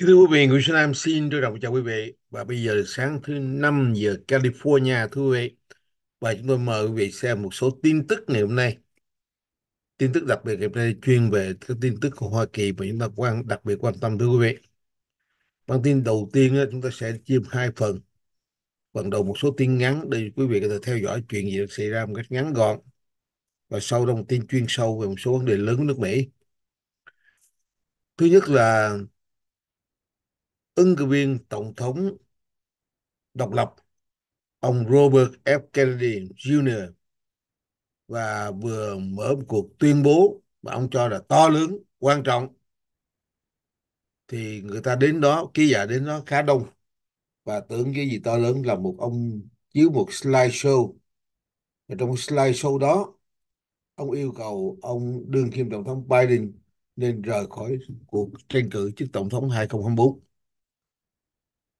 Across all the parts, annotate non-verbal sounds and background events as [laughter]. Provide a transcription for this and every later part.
Thưa quý vị, Nguyễn Xuân Nam xin trân trọng chào quý vị và bây giờ sáng thứ năm giờ California thưa quý vị và chúng tôi mời quý vị xem một số tin tức ngày hôm nay. Tin tức đặc biệt ngày hôm nay chuyên về các tin tức của Hoa Kỳ mà chúng ta quan đặc biệt quan tâm thưa quý vị. Bản tin đầu tiên chúng ta sẽ chia hai phần. Phần đầu một số tin ngắn để quý vị có thể theo dõi chuyện gì xảy ra một cách ngắn gọn và sau đó một tin chuyên sâu về một số vấn đề lớn của nước Mỹ. Thứ nhất là ứng cử viên tổng thống độc lập ông Robert F. Kennedy Jr. và vừa mở một cuộc tuyên bố mà ông cho là to lớn, quan trọng thì người ta đến đó, ký giả đến đó khá đông và tưởng cái gì to lớn là một ông chiếu một slideshow và trong slideshow đó ông yêu cầu ông đương kim tổng thống Biden nên rời khỏi cuộc tranh cử chức tổng thống 2024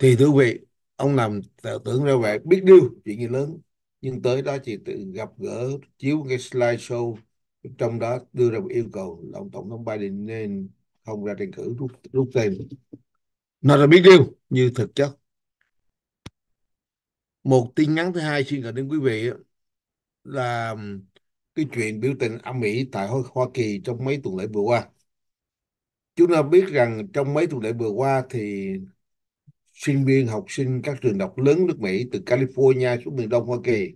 thì thưa quý vị ông làm tưởng ra vậy biết điều chuyện gì lớn nhưng tới đó chỉ tự gặp gỡ chiếu cái slide show trong đó đưa ra một yêu cầu là ông tổng thống Biden nên không ra tranh cử rút, rút tên nó là biết điều như thực chất một tin nhắn thứ hai xin gửi đến quý vị là cái chuyện biểu tình ở Mỹ tại Hoa Kỳ trong mấy tuần lễ vừa qua chúng ta biết rằng trong mấy tuần lễ vừa qua thì sinh viên học sinh các trường đọc lớn nước Mỹ từ California xuống miền Đông Hoa Kỳ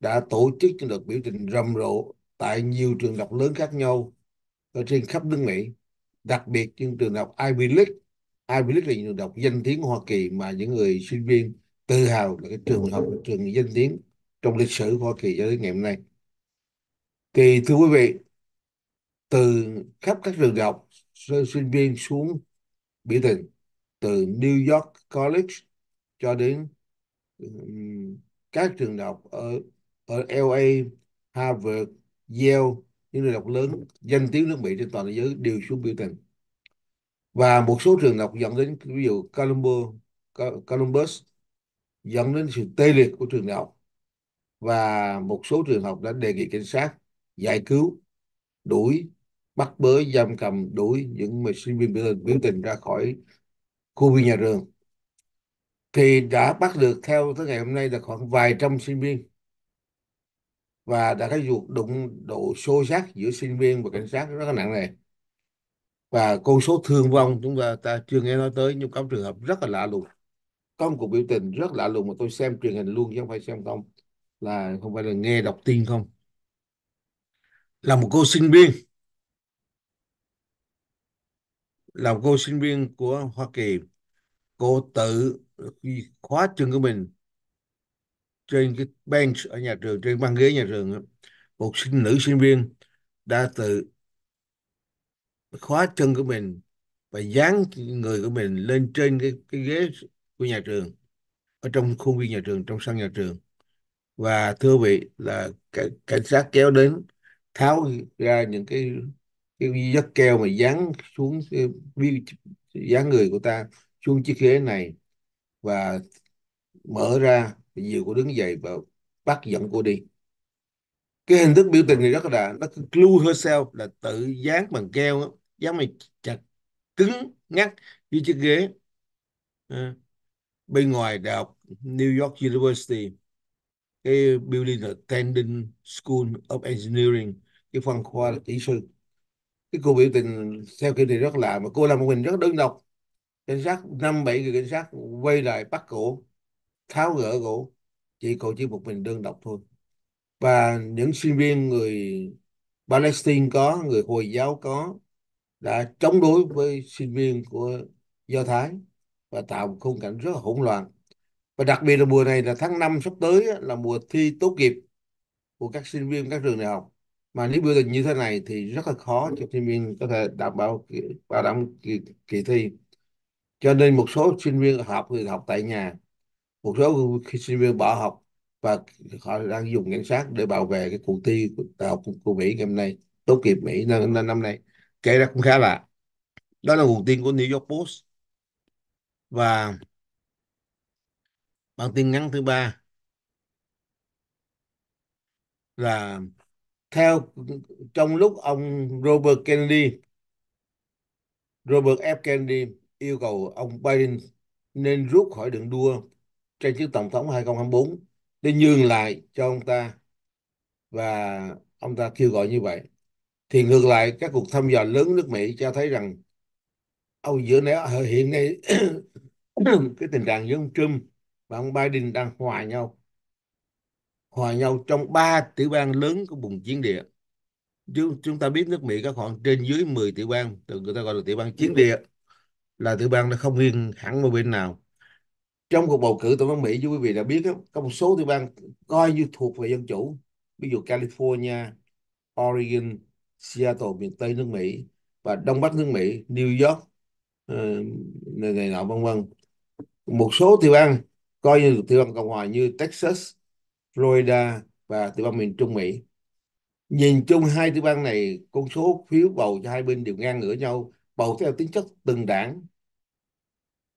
đã tổ chức những đợt biểu tình rầm rộ tại nhiều trường đọc lớn khác nhau ở trên khắp nước Mỹ, đặc biệt những trường đọc Ivy League. Ivy League là những trường đọc danh tiếng Hoa Kỳ mà những người sinh viên tự hào là cái trường học trường danh tiếng trong lịch sử Hoa Kỳ cho đến ngày hôm nay. Thì thưa quý vị, từ khắp các trường đại học sinh viên xuống biểu tình từ New York College cho đến um, các trường đại học ở ở LA, Harvard, Yale, những trường đại học lớn danh tiếng nước Mỹ trên toàn thế giới đều xuống biểu tình. Và một số trường đại học dẫn đến ví dụ Columbus, Columbus dẫn đến sự tê liệt của trường đại học và một số trường học đã đề nghị cảnh sát giải cứu đuổi bắt bớ giam cầm đuổi những sinh viên biểu tình ra khỏi khu viên nhà trường thì đã bắt được theo tới ngày hôm nay là khoảng vài trăm sinh viên và đã có vụ đụng độ xô xát giữa sinh viên và cảnh sát rất là nặng nề và con số thương vong chúng ta, ta chưa nghe nói tới nhưng có trường hợp rất là lạ lùng có một cuộc biểu tình rất lạ lùng mà tôi xem truyền hình luôn chứ không phải xem không là không phải là nghe đọc tin không là một cô sinh viên làm cô sinh viên của Hoa Kỳ cô tự khóa chân của mình trên cái bench ở nhà trường trên băng ghế nhà trường một sinh nữ sinh viên đã tự khóa chân của mình và dán người của mình lên trên cái, cái ghế của nhà trường ở trong khuôn viên nhà trường trong sân nhà trường và thưa vị là cảnh, cảnh sát kéo đến tháo ra những cái cái dắt keo mà dán xuống dán ờ, người của ta xuống chiếc ghế này và mở ra dìu cô đứng dậy và bắt dẫn cô đi cái hình thức biểu tình này rất là nó glue herself là tự dán bằng keo đó. dán bằng chặt cứng ngắt như chiếc ghế à. bên ngoài đại học New York University cái building là Tandon School of Engineering cái phân khoa là kỹ sư cái cô biểu tình theo kiểu này rất lạ mà cô làm một mình rất đơn độc cảnh sát năm bảy người cảnh sát quay lại bắt cổ tháo gỡ cổ chỉ cô chỉ một mình đơn độc thôi và những sinh viên người Palestine có người Hồi giáo có đã chống đối với sinh viên của Do Thái và tạo một khung cảnh rất là hỗn loạn và đặc biệt là mùa này là tháng 5 sắp tới là mùa thi tốt nghiệp của các sinh viên các trường đại học mà nếu biểu tình như thế này thì rất là khó cho sinh viên có thể đảm bảo bảo đảm kỳ, kỳ thi cho nên một số sinh viên học thì học tại nhà một số khi sinh viên bỏ học và họ đang dùng cảnh sát để bảo vệ cái cuộc thi của đại học của Mỹ ngày hôm nay tốt nghiệp Mỹ năm, năm nay kể ra cũng khá lạ đó là nguồn tin của New York Post và bản tin ngắn thứ ba là theo trong lúc ông Robert Kennedy Robert F Kennedy yêu cầu ông Biden nên rút khỏi đường đua tranh chức tổng thống 2024 để nhường lại cho ông ta và ông ta kêu gọi như vậy thì ngược lại các cuộc thăm dò lớn nước Mỹ cho thấy rằng ông giữa nếu hiện nay [coughs] cái tình trạng giữa ông Trump và ông Biden đang hòa nhau hòa nhau trong ba tiểu bang lớn của vùng chiến địa chúng chúng ta biết nước Mỹ có khoảng trên dưới 10 tiểu bang từ người ta gọi là tiểu bang chiến địa là tiểu bang nó không nghiêng hẳn một bên nào trong cuộc bầu cử tổng thống Mỹ như quý vị đã biết có một số tiểu bang coi như thuộc về dân chủ ví dụ California Oregon Seattle miền Tây nước Mỹ và Đông Bắc nước Mỹ New York ờ, này này nọ vân vân một số tiểu bang coi như tiểu bang cộng hòa như Texas Florida và tiểu bang miền Trung Mỹ. Nhìn chung hai tiểu bang này con số phiếu bầu cho hai bên đều ngang ngửa nhau, bầu theo tính chất từng đảng.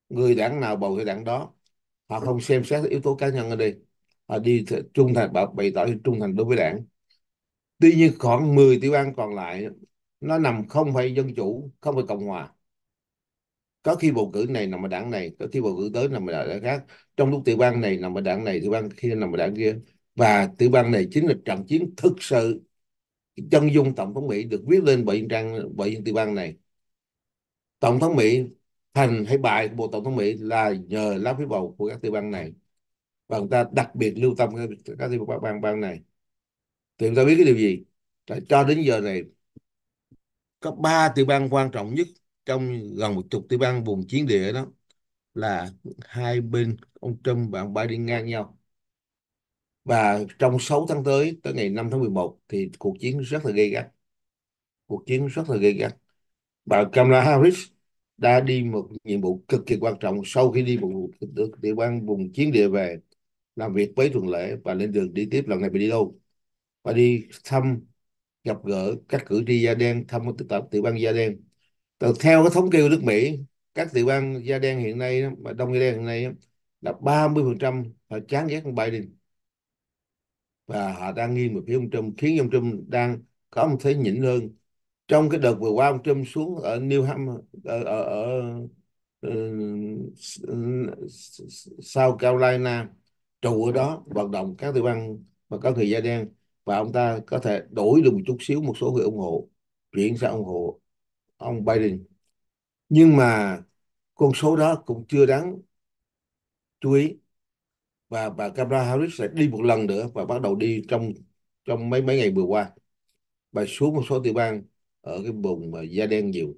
Người đảng nào bầu theo đảng đó. Họ không xem xét yếu tố cá nhân ở đây. Họ đi trung thành bảo bày tỏ trung thành đối với đảng. Tuy nhiên khoảng 10 tiểu bang còn lại nó nằm không phải dân chủ, không phải cộng hòa có khi bầu cử này nằm ở đảng này có khi bầu cử tới nằm ở đảng khác trong lúc tiểu bang này nằm ở đảng này tiểu bang kia nằm ở đảng kia và tiểu bang này chính là trận chiến thực sự chân dung tổng thống mỹ được viết lên bởi trang bởi tiểu bang này tổng thống mỹ thành hay bại của bộ tổng thống mỹ là nhờ lá phiếu bầu của các tiểu bang này và người ta đặc biệt lưu tâm các, các tiểu bang bang này thì người ta biết cái điều gì cho đến giờ này có ba tiểu bang quan trọng nhất trong gần một chục tiểu bang vùng chiến địa đó là hai bên ông Trump và ông Biden ngang nhau và trong 6 tháng tới tới ngày 5 tháng 11 thì cuộc chiến rất là gay gắt cuộc chiến rất là gay gắt bà Kamala Harris đã đi một nhiệm vụ cực kỳ quan trọng sau khi đi một địa bang vùng chiến địa về làm việc với tuần lễ và lên đường đi tiếp lần này bà đi đâu và đi thăm gặp gỡ các cử tri da đen thăm một tập tiểu bang da đen theo cái thống kê của nước Mỹ các tiểu bang da đen hiện nay mà đông da đen hiện nay là 30% họ chán ghét ông Biden và họ đang nghiêng về phía ông Trump khiến ông Trump đang có một thế nhỉnh hơn trong cái đợt vừa qua ông Trump xuống ở New Ham ở, ở, ở ờ, South Carolina trụ ở đó vận động các tiểu bang và các người da đen và ông ta có thể đổi được một chút xíu một số người ủng hộ chuyển sang ủng hộ ông Biden nhưng mà con số đó cũng chưa đáng chú ý và bà Kamala Harris sẽ đi một lần nữa và bắt đầu đi trong trong mấy mấy ngày vừa qua bà xuống một số tiểu bang ở cái vùng mà da đen nhiều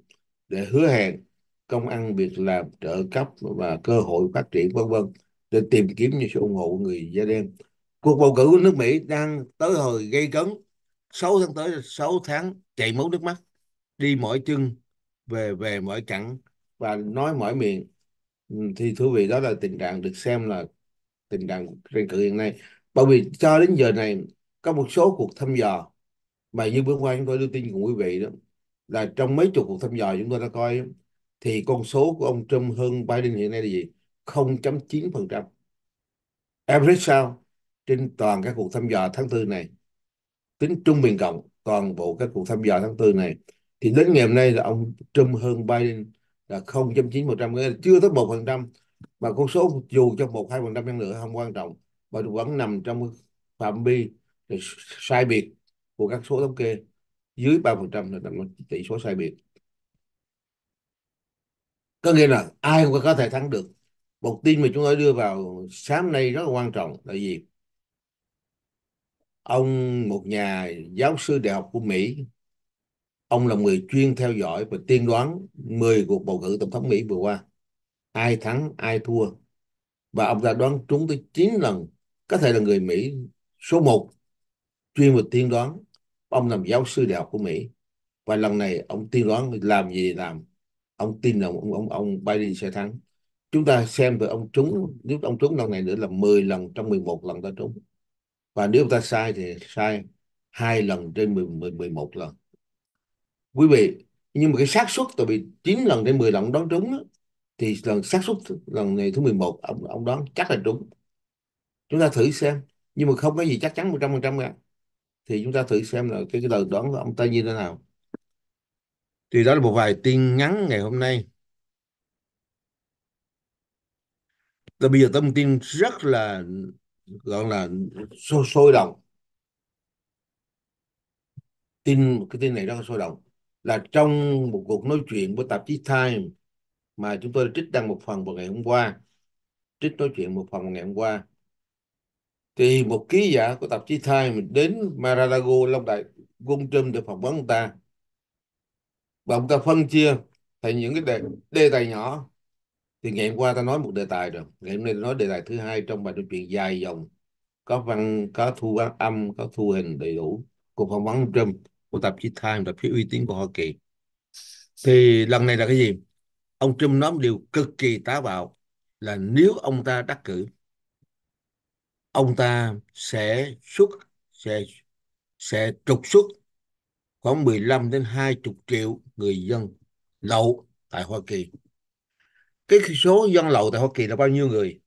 để hứa hẹn công ăn việc làm trợ cấp và cơ hội phát triển vân vân để tìm kiếm những sự ủng hộ người da đen cuộc bầu cử của nước Mỹ đang tới hồi gây cấn 6 tháng tới 6 tháng chạy máu nước mắt đi mỗi chân về về mỗi cẳng và nói mỗi miệng ừ, thì thú vị đó là tình trạng được xem là tình trạng tranh cử hiện nay bởi vì cho đến giờ này có một số cuộc thăm dò mà như bữa qua chúng tôi đưa tin cùng quý vị đó là trong mấy chục cuộc thăm dò chúng tôi đã coi thì con số của ông Trump hơn Biden hiện nay là gì 0.9% average sao trên toàn các cuộc thăm dò tháng Tư này tính trung bình cộng toàn bộ các cuộc thăm dò tháng Tư này thì đến ngày hôm nay là ông Trump hơn Biden là 0.9% nghĩa là chưa tới 1% mà con số dù cho 1 2% trăm nữa không quan trọng mà vẫn nằm trong phạm vi sai biệt của các số thống kê dưới 3% là nằm tỷ số sai biệt có nghĩa là ai cũng có thể thắng được một tin mà chúng tôi đưa vào sáng nay rất là quan trọng là gì ông một nhà giáo sư đại học của Mỹ Ông là người chuyên theo dõi và tiên đoán 10 cuộc bầu cử tổng thống Mỹ vừa qua. Ai thắng, ai thua. Và ông đã đoán trúng tới 9 lần. Có thể là người Mỹ số 1 chuyên về tiên đoán. Ông làm giáo sư đại học của Mỹ. Và lần này ông tiên đoán làm gì làm. Ông tin là ông, ông, ông Biden sẽ thắng. Chúng ta xem về ông trúng, nếu ông trúng lần này nữa là 10 lần trong 11 lần ta trúng. Và nếu ta sai thì sai hai lần trên 11 lần quý vị nhưng mà cái xác suất tại bị 9 lần trên 10 lần đoán trúng đó, thì lần xác suất lần này thứ 11 ông ông đoán chắc là trúng chúng ta thử xem nhưng mà không có gì chắc chắn 100% phần trăm cả thì chúng ta thử xem là cái, cái lời đoán của ông ta như thế nào thì đó là một vài tin ngắn ngày hôm nay tôi bây giờ thông tin rất là gọi là sôi sôi động tin cái tin này rất là sôi động là trong một cuộc nói chuyện của tạp chí Time mà chúng tôi trích đăng một phần vào ngày hôm qua trích nói chuyện một phần vào ngày hôm qua thì một ký giả của tạp chí Time đến Maralago Long Đại Quân Trâm để phỏng vấn ông ta và ông ta phân chia thành những cái đề, đề tài nhỏ thì ngày hôm qua ta nói một đề tài rồi ngày hôm nay ta nói đề tài thứ hai trong bài nói chuyện dài dòng có văn có thu âm có thu hình đầy đủ cuộc phỏng vấn ông Trump của tạp chí Time, tạp chí uy tín của Hoa Kỳ. Thì lần này là cái gì? Ông Trump nói một điều cực kỳ táo bạo là nếu ông ta đắc cử, ông ta sẽ xuất sẽ sẽ trục xuất khoảng 15 đến 20 triệu người dân lậu tại Hoa Kỳ. Cái số dân lậu tại Hoa Kỳ là bao nhiêu người?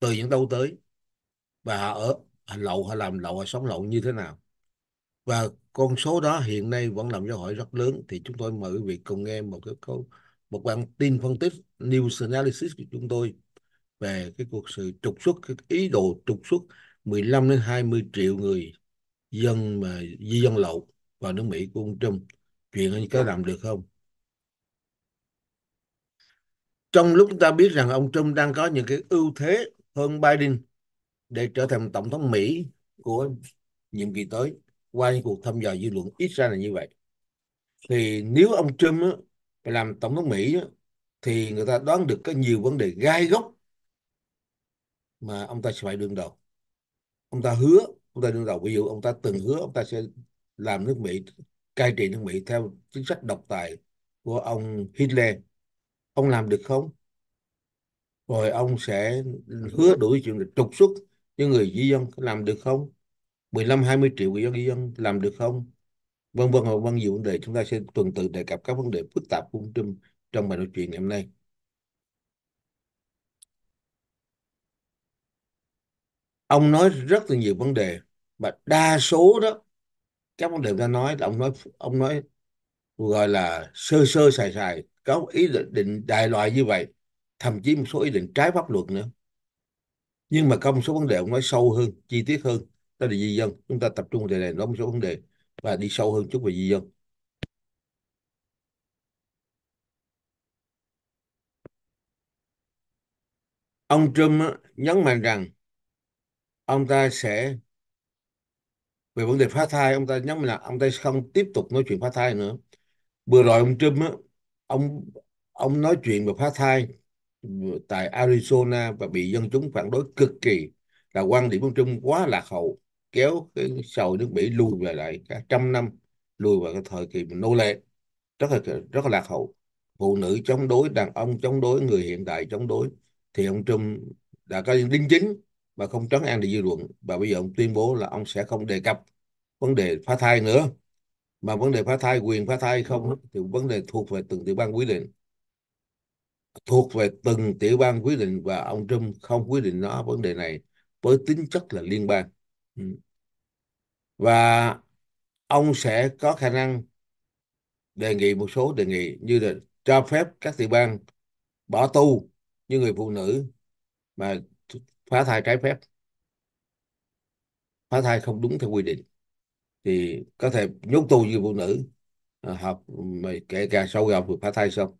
Từ những đâu tới? Và họ ở họ lậu, họ làm lậu, họ sống lậu như thế nào? và con số đó hiện nay vẫn làm dấu hỏi rất lớn thì chúng tôi mời quý vị cùng nghe một cái câu một bản tin phân tích news analysis của chúng tôi về cái cuộc sự trục xuất cái ý đồ trục xuất 15 đến 20 triệu người dân mà di dân lậu vào nước Mỹ của ông Trump chuyện anh có dạ. làm được không trong lúc chúng ta biết rằng ông Trump đang có những cái ưu thế hơn Biden để trở thành tổng thống Mỹ của nhiệm kỳ tới qua những cuộc thăm dò dư luận ít ra là như vậy thì nếu ông Trump á, làm tổng thống Mỹ á, thì người ta đoán được có nhiều vấn đề gai góc mà ông ta sẽ phải đương đầu ông ta hứa ông ta đương đầu ví dụ ông ta từng hứa ông ta sẽ làm nước Mỹ cai trị nước Mỹ theo chính sách độc tài của ông Hitler ông làm được không rồi ông sẽ hứa đủ chuyện trục xuất những người di dân làm được không 15 20 triệu người dân ghi dân làm được không vân vân và vân nhiều vấn đề chúng ta sẽ tuần tự đề cập các vấn đề phức tạp của Trump trong bài nói chuyện ngày hôm nay ông nói rất là nhiều vấn đề và đa số đó các vấn đề ta nói là ông nói ông nói gọi là sơ sơ xài xài có ý định đại loại như vậy thậm chí một số ý định trái pháp luật nữa nhưng mà có một số vấn đề ông nói sâu hơn chi tiết hơn đó là di dân chúng ta tập trung vào đề này nói một số vấn đề và đi sâu hơn chút về di dân ông Trump nhấn mạnh rằng ông ta sẽ về vấn đề phá thai ông ta nhấn mạnh là ông ta không tiếp tục nói chuyện phá thai nữa vừa rồi ông Trump ông ông nói chuyện về phá thai tại Arizona và bị dân chúng phản đối cực kỳ là quan điểm ông Trump quá lạc hậu kéo cái sầu nước Mỹ lùi về lại cả trăm năm lùi vào cái thời kỳ nô lệ rất là rất là lạc hậu phụ nữ chống đối đàn ông chống đối người hiện đại chống đối thì ông Trump đã có những đính chính và không trấn an được dư luận và bây giờ ông tuyên bố là ông sẽ không đề cập vấn đề phá thai nữa mà vấn đề phá thai quyền phá thai không thì vấn đề thuộc về từng tiểu bang quyết định thuộc về từng tiểu bang quyết định và ông Trump không quyết định nó vấn đề này với tính chất là liên bang ừ và ông sẽ có khả năng đề nghị một số đề nghị như là cho phép các tiểu bang bỏ tù những người phụ nữ mà phá thai trái phép phá thai không đúng theo quy định thì có thể nhốt tù như phụ nữ à, học kể cả sau khi học vừa phá thai xong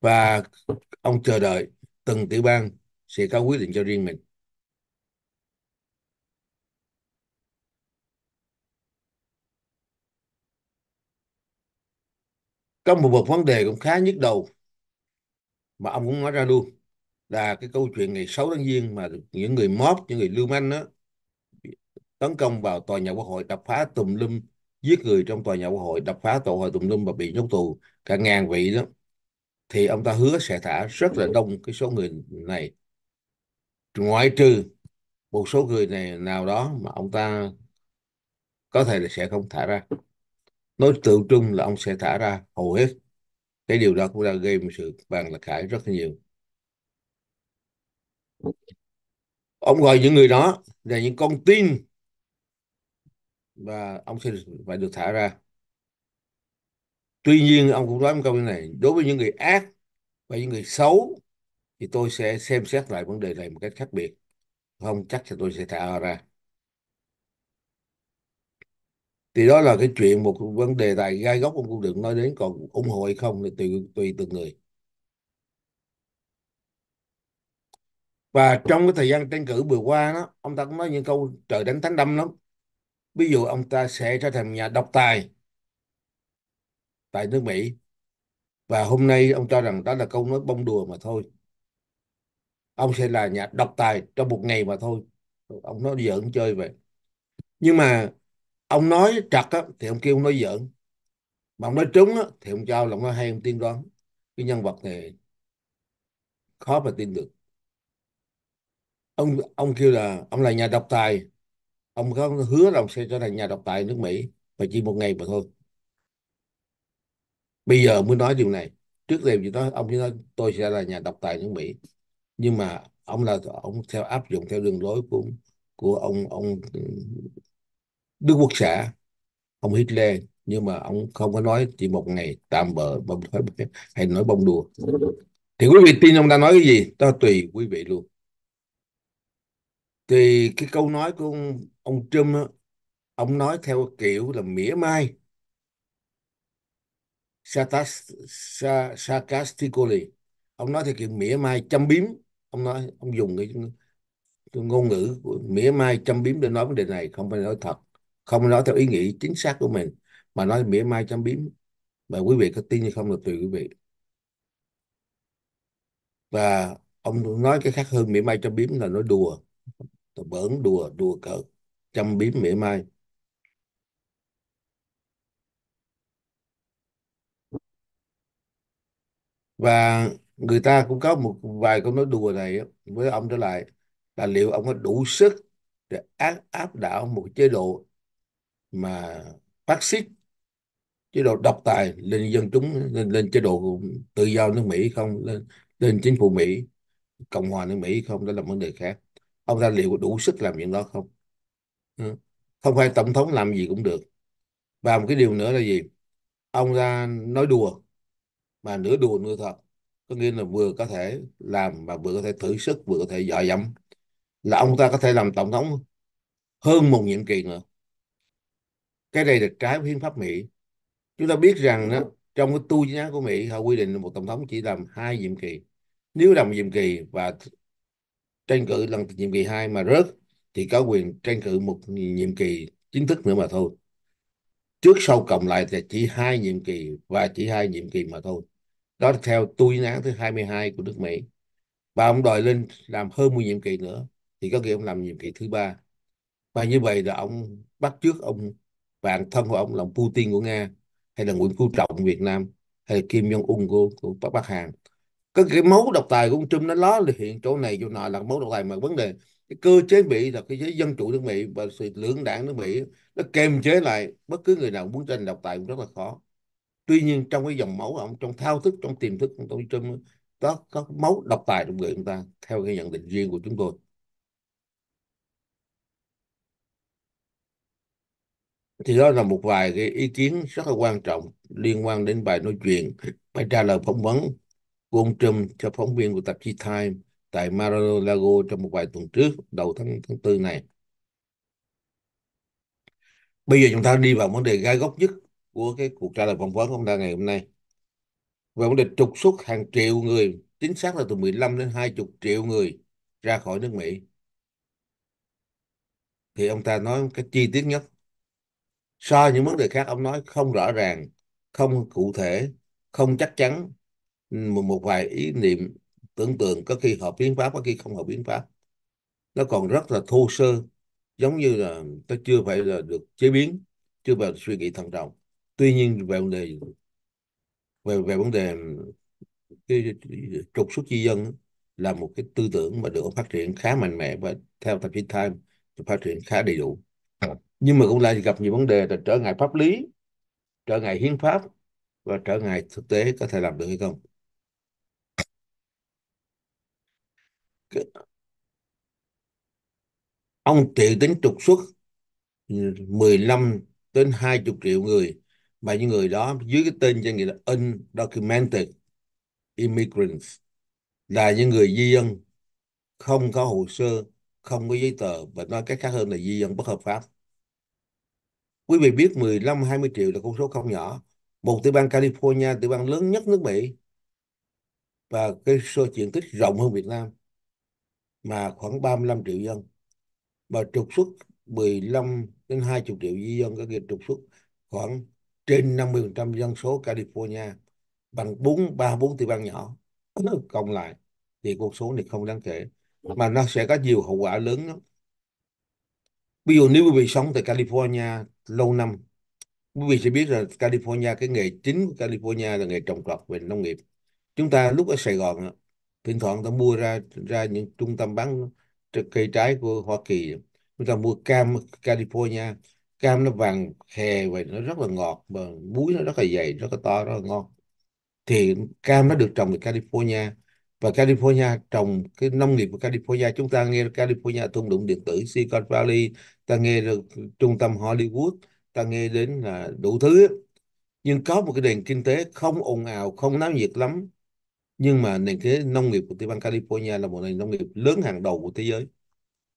và ông chờ đợi từng tiểu bang sẽ có quyết định cho riêng mình trong một, một vấn đề cũng khá nhức đầu mà ông cũng nói ra luôn là cái câu chuyện ngày 6 tháng giêng mà những người móp những người lưu manh đó tấn công vào tòa nhà quốc hội đập phá tùm lum giết người trong tòa nhà quốc hội đập phá tòa hội tùm lum và bị nhốt tù cả ngàn vị đó thì ông ta hứa sẽ thả rất là đông cái số người này ngoại trừ một số người này nào đó mà ông ta có thể là sẽ không thả ra nói tượng trưng là ông sẽ thả ra hầu hết cái điều đó cũng đã gây một sự bàn là cãi rất là nhiều ông gọi những người đó là những con tin và ông sẽ phải được thả ra tuy nhiên ông cũng nói một câu như này đối với những người ác và những người xấu thì tôi sẽ xem xét lại vấn đề này một cách khác biệt không chắc là tôi sẽ thả ra thì đó là cái chuyện một vấn đề tài gai góc ông cũng đừng nói đến còn ủng hộ hay không thì tùy tùy từng người và trong cái thời gian tranh cử vừa qua đó ông ta cũng nói những câu trời đánh thánh đâm lắm ví dụ ông ta sẽ trở thành nhà độc tài tại nước Mỹ và hôm nay ông cho rằng đó là câu nói bông đùa mà thôi ông sẽ là nhà độc tài trong một ngày mà thôi ông nói giỡn chơi vậy nhưng mà ông nói trật á, thì ông kêu ông nói giỡn mà ông nói trúng á, thì ông cho lòng nó hay ông tiên đoán cái nhân vật này khó mà tin được ông ông kêu là ông là nhà độc tài ông có hứa là ông sẽ trở thành nhà độc tài nước Mỹ và chỉ một ngày mà thôi bây giờ mới nói điều này trước đây chỉ nói ông chỉ nói tôi sẽ là nhà độc tài nước Mỹ nhưng mà ông là ông theo áp dụng theo đường lối của của ông ông Đức Quốc xã ông Hitler nhưng mà ông không có nói chỉ một ngày tạm bợ bông hay nói bông đùa thì quý vị tin ông ta nói cái gì đó tùy quý vị luôn thì cái câu nói của ông, ông Trump á, ông nói theo kiểu là mỉa mai Satas, sa, sarcastically ông nói theo kiểu mỉa mai châm biếm ông nói ông dùng cái, cái ngôn ngữ của mỉa mai châm biếm để nói vấn đề này không phải nói thật không nói theo ý nghĩ chính xác của mình mà nói mỉa mai chấm biếm và quý vị có tin hay không là tùy quý vị và ông nói cái khác hơn mỉa mai chấm biếm là nói đùa tôi bỡn đùa đùa cợt châm biếm mỉa mai và người ta cũng có một vài câu nói đùa này với ông trở lại là liệu ông có đủ sức để áp áp đảo một chế độ mà phát xít chế độ độc tài lên dân chúng lên, lên chế độ tự do nước Mỹ không lên lên chính phủ Mỹ cộng hòa nước Mỹ không đó là vấn đề khác ông ta liệu đủ sức làm chuyện đó không ừ. không phải tổng thống làm gì cũng được và một cái điều nữa là gì ông ta nói đùa mà nửa đùa nửa thật có nghĩa là vừa có thể làm và vừa có thể thử sức vừa có thể dọa dẫm là ông ta có thể làm tổng thống hơn một nhiệm kỳ nữa cái này là trái với hiến pháp Mỹ chúng ta biết rằng đó, trong cái tu nhá của Mỹ họ quy định một tổng thống chỉ làm hai nhiệm kỳ nếu làm nhiệm kỳ và tranh cử lần nhiệm kỳ 2 mà rớt thì có quyền tranh cử một nhiệm kỳ chính thức nữa mà thôi trước sau cộng lại thì chỉ hai nhiệm kỳ và chỉ hai nhiệm kỳ mà thôi đó là theo tu chính án thứ 22 của nước Mỹ và ông đòi lên làm hơn 10 nhiệm kỳ nữa thì có nghĩa ông làm nhiệm kỳ thứ ba và như vậy là ông bắt trước ông bạn thân của ông là Putin của Nga hay là Nguyễn Phú Trọng Việt Nam hay là Kim Jong Un của, của Bắc, Bắc Hàn cái cái máu độc tài của ông Trump nó ló hiện chỗ này chỗ nọ là máu độc tài mà vấn đề cái cơ chế Mỹ là cái giới dân chủ nước Mỹ và sự lưỡng đảng nước Mỹ nó kềm chế lại bất cứ người nào muốn tranh độc tài cũng rất là khó tuy nhiên trong cái dòng máu ông trong thao thức trong tiềm thức của ông Trump đó có máu độc tài trong người chúng ta theo cái nhận định riêng của chúng tôi thì đó là một vài cái ý kiến rất là quan trọng liên quan đến bài nói chuyện bài trả lời phỏng vấn của ông Trump cho phóng viên của tạp chí Time tại Mar-a-Lago trong một vài tuần trước đầu tháng tháng tư này bây giờ chúng ta đi vào vấn đề gai góc nhất của cái cuộc trả lời phỏng vấn ông ta ngày hôm nay về vấn đề trục xuất hàng triệu người chính xác là từ 15 đến 20 triệu người ra khỏi nước Mỹ thì ông ta nói cái chi tiết nhất so với những vấn đề khác ông nói không rõ ràng không cụ thể không chắc chắn một, một vài ý niệm tưởng tượng có khi hợp biến pháp có khi không hợp biến pháp nó còn rất là thô sơ giống như là nó chưa phải là được chế biến chưa vào suy nghĩ thận trọng tuy nhiên về vấn đề về về vấn đề cái trục xuất di dân là một cái tư tưởng mà được phát triển khá mạnh mẽ và theo tạp chí Time phát triển khá đầy đủ nhưng mà cũng lại gặp nhiều vấn đề là trở ngại pháp lý trở ngại hiến pháp và trở ngại thực tế có thể làm được hay không ông trị tính trục xuất 15 đến 20 triệu người mà những người đó dưới cái tên doanh nghiệp là undocumented immigrants là những người di dân không có hồ sơ không có giấy tờ và nói cách khác hơn là di dân bất hợp pháp Quý vị biết 15 20 triệu là con số không nhỏ. Một tiểu bang California, tiểu bang lớn nhất nước Mỹ và cái số diện tích rộng hơn Việt Nam mà khoảng 35 triệu dân và trục xuất 15 đến 20 triệu di dân có kia trục xuất khoảng trên 50% dân số California bằng 4 3 4 tiểu bang nhỏ cộng lại thì con số này không đáng kể mà nó sẽ có nhiều hậu quả lớn lắm. Ví dụ nếu quý vị sống tại California lâu năm quý vị sẽ biết là California cái nghề chính của California là nghề trồng trọt về nông nghiệp chúng ta lúc ở Sài Gòn thỉnh thoảng ta mua ra ra những trung tâm bán cây trái của Hoa Kỳ chúng ta mua cam California cam nó vàng khè vậy nó rất là ngọt và muối nó rất là dày rất là to rất là ngon thì cam nó được trồng ở California và California trồng cái nông nghiệp của California chúng ta nghe California thung lũng điện tử Silicon Valley ta nghe được trung tâm Hollywood ta nghe đến là đủ thứ nhưng có một cái nền kinh tế không ồn ào không náo nhiệt lắm nhưng mà nền kinh tế nông nghiệp của tiểu bang California là một nền nông nghiệp lớn hàng đầu của thế giới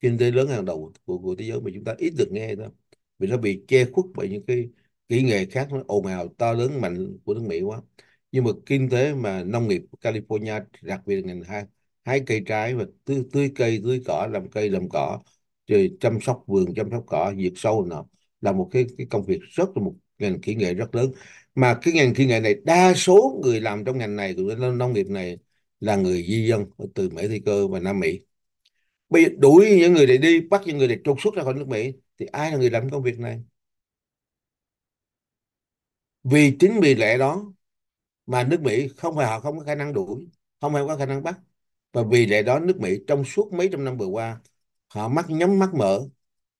kinh tế lớn hàng đầu của, của thế giới mà chúng ta ít được nghe thôi vì nó bị che khuất bởi những cái kỹ nghệ khác nó ồn ào to lớn mạnh của nước Mỹ quá nhưng mà kinh tế mà nông nghiệp California đặc biệt là ngành hai hái cây trái và tưới, tưới cây tưới cỏ làm cây làm cỏ rồi chăm sóc vườn chăm sóc cỏ diệt sâu nào là một cái cái công việc rất là một ngành kỹ nghệ rất lớn mà cái ngành kỹ nghệ này đa số người làm trong ngành này nông nghiệp này là người di dân từ Mỹ Thi Cơ và Nam Mỹ bây giờ đuổi những người để đi bắt những người để trục xuất ra khỏi nước Mỹ thì ai là người làm công việc này vì chính vì lẽ đó mà nước Mỹ không phải họ không có khả năng đuổi không phải có khả năng bắt và vì lẽ đó nước Mỹ trong suốt mấy trăm năm vừa qua họ mắt nhắm mắt mở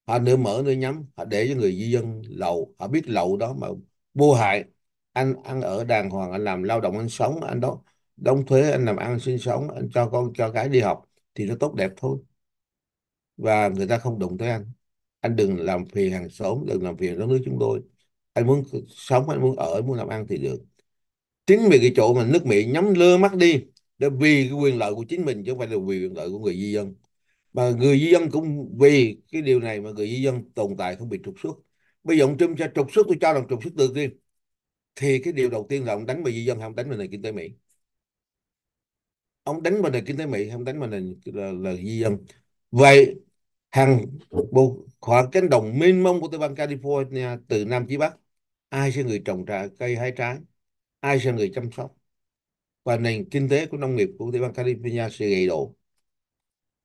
họ nửa mở nửa nhắm họ để cho người di dân lậu họ biết lậu đó mà vô hại anh ăn ở đàng hoàng anh làm lao động anh sống anh đó đóng thuế anh làm ăn sinh sống anh cho con cho cái đi học thì nó tốt đẹp thôi và người ta không đụng tới anh anh đừng làm phiền hàng xóm đừng làm phiền đất nước chúng tôi anh muốn sống anh muốn ở anh muốn làm ăn thì được chính vì cái chỗ mà nước mỹ nhắm lơ mắt đi để vì cái quyền lợi của chính mình chứ không phải là vì quyền lợi của người di dân mà người di dân cũng vì cái điều này mà người di dân tồn tại không bị trục xuất bây giờ ông Trump sẽ trục xuất tôi cho rằng trục xuất được tiên thì cái điều đầu tiên là ông đánh vào di dân không đánh vào nền kinh tế Mỹ ông đánh vào nền kinh tế Mỹ không đánh vào nền là, là di dân vậy hàng một khoảng cánh đồng mênh mông của tây bang California từ nam chí bắc ai sẽ người trồng trà cây hái trái ai sẽ người chăm sóc và nền kinh tế của nông nghiệp của tiểu bang California sẽ gãy đổ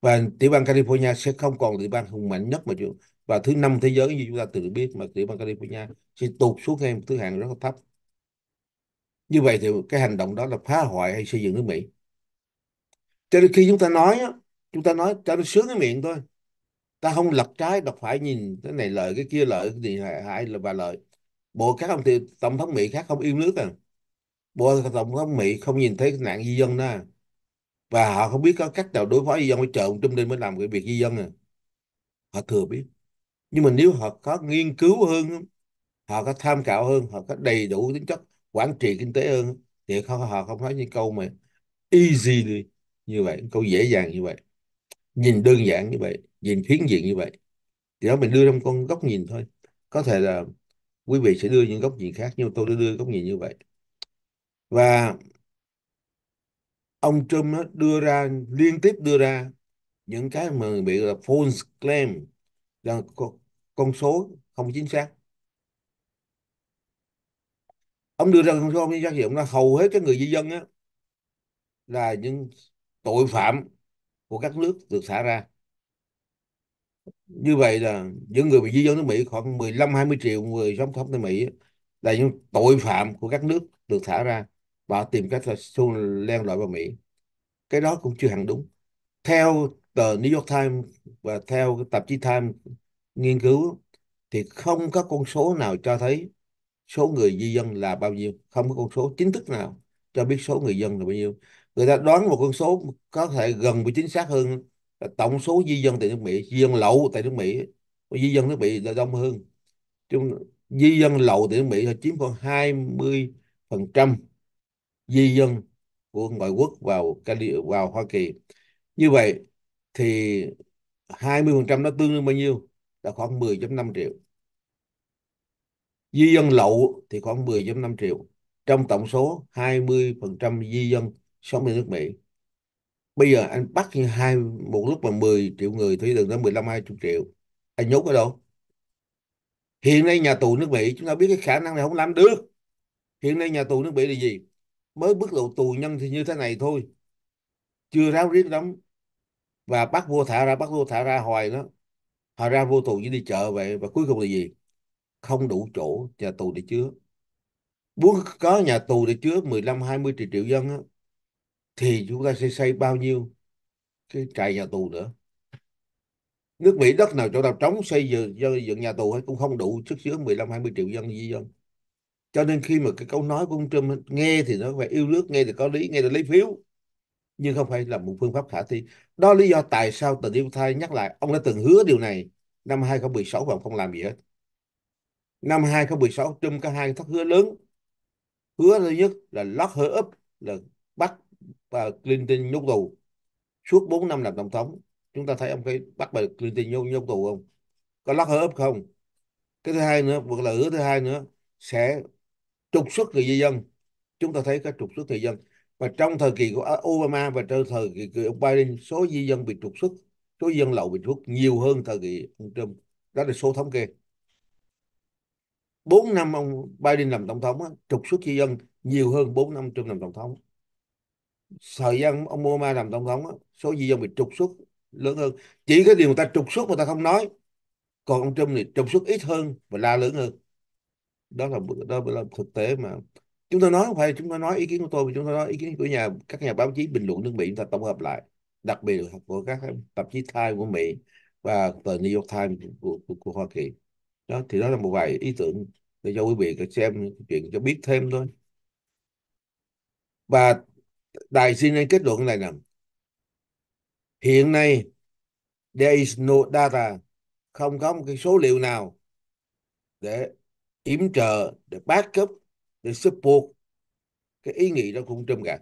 và tiểu bang California sẽ không còn tiểu bang hùng mạnh nhất mà chúng và thứ năm thế giới như chúng ta từng biết mà tiểu bang California sẽ tụt xuống ngay một thứ hạng rất là thấp như vậy thì cái hành động đó là phá hoại hay xây dựng nước Mỹ cho nên khi chúng ta nói chúng ta nói cho nó sướng cái miệng thôi ta không lật trái đọc phải nhìn cái này lợi cái kia lợi cái gì hại, hại là và lợi bộ các ông thì tổng thống mỹ khác không yêu nước à bộ tổng thống mỹ không nhìn thấy nạn di dân đó và họ không biết có cách nào đối phó di dân phải chờ ông Trump lên mới làm cái việc di dân à họ thừa biết nhưng mà nếu họ có nghiên cứu hơn họ có tham khảo hơn họ có đầy đủ tính chất quản trị kinh tế hơn thì không họ không nói những câu mà easy như vậy câu dễ dàng như vậy nhìn đơn giản như vậy nhìn phiến diện như vậy thì đó mình đưa ra một con góc nhìn thôi có thể là quý vị sẽ đưa những góc nhìn khác nhưng tôi đã đưa góc nhìn như vậy và ông Trump nó đưa ra liên tiếp đưa ra những cái mà bị là false claim là con số không chính xác ông đưa ra con số không chính xác thì ông nói hầu hết các người di dân á là những tội phạm của các nước được thả ra như vậy là những người bị di dân nước Mỹ khoảng 15 20 triệu người sống sống tại Mỹ là những tội phạm của các nước được thả ra và tìm cách là xu len lỏi vào Mỹ cái đó cũng chưa hẳn đúng theo tờ New York Times và theo tạp chí Time nghiên cứu thì không có con số nào cho thấy số người di dân là bao nhiêu không có con số chính thức nào cho biết số người dân là bao nhiêu người ta đoán một con số có thể gần với chính xác hơn tổng số di dân tại nước Mỹ di dân lậu tại nước Mỹ di dân nước Mỹ là đông hơn Chứ di dân lậu tại nước Mỹ là chiếm khoảng 20 phần trăm di dân của ngoại quốc vào vào Hoa Kỳ. Như vậy thì 20% nó tương đương bao nhiêu? Là khoảng 10.5 triệu. Di dân lậu thì khoảng 10.5 triệu. Trong tổng số 20% di dân sống ở nước Mỹ. Bây giờ anh bắt như hai một lúc mà 10 triệu người thì đừng tới 15 20 triệu. Anh nhốt ở đâu? Hiện nay nhà tù nước Mỹ chúng ta biết cái khả năng này không làm được. Hiện nay nhà tù nước Mỹ là gì? mới bước đầu tù nhân thì như thế này thôi chưa ráo riết lắm và bắt vô thả ra bắt vô thả ra hoài đó họ ra vô tù như đi chợ vậy và cuối cùng là gì không đủ chỗ nhà tù để chứa muốn có nhà tù để chứa 15 20 triệu triệu dân đó, thì chúng ta sẽ xây bao nhiêu cái trại nhà tù nữa nước Mỹ đất nào chỗ nào trống xây dựng, dựng nhà tù hay cũng không đủ sức chứa 15 20 triệu dân di dân cho nên khi mà cái câu nói của ông Trump nghe thì nó phải yêu nước nghe thì có lý nghe thì lấy phiếu nhưng không phải là một phương pháp khả thi đó lý do tại sao tình yêu thai nhắc lại ông đã từng hứa điều này năm 2016 và ông không làm gì hết năm 2016 Trump có hai thất hứa lớn hứa thứ nhất là lock her up là bắt và Clinton nhốt tù suốt 4 năm làm tổng thống chúng ta thấy ông phải bắt bà Clinton nhốt, nhốt tù không có lock her up không cái thứ hai nữa một là hứa thứ hai nữa sẽ trục xuất người di dân chúng ta thấy cái trục xuất người dân và trong thời kỳ của Obama và trong thời kỳ của ông Biden số di dân bị trục xuất số dân lậu bị trục xuất nhiều hơn thời kỳ ông Trump đó là số thống kê 4 năm ông Biden làm tổng thống trục xuất di dân nhiều hơn 4 năm Trump làm tổng thống thời gian ông Obama làm tổng thống số di dân bị trục xuất lớn hơn chỉ cái điều người ta trục xuất người ta không nói còn ông Trump thì trục xuất ít hơn và la lớn hơn đó là đó là thực tế mà chúng tôi nói không phải chúng tôi nói ý kiến của tôi mà chúng tôi nói ý kiến của nhà các nhà báo chí bình luận nước Mỹ chúng ta tổng hợp lại đặc biệt là của các tạp chí Time của Mỹ và tờ New York Times của, của, của Hoa Kỳ đó thì đó là một vài ý tưởng để cho quý vị xem chuyện cho biết thêm thôi và đài CNN kết luận này là hiện nay there is no data không có một cái số liệu nào để yểm trợ để backup để support cái ý nghĩ đó cũng trùm cả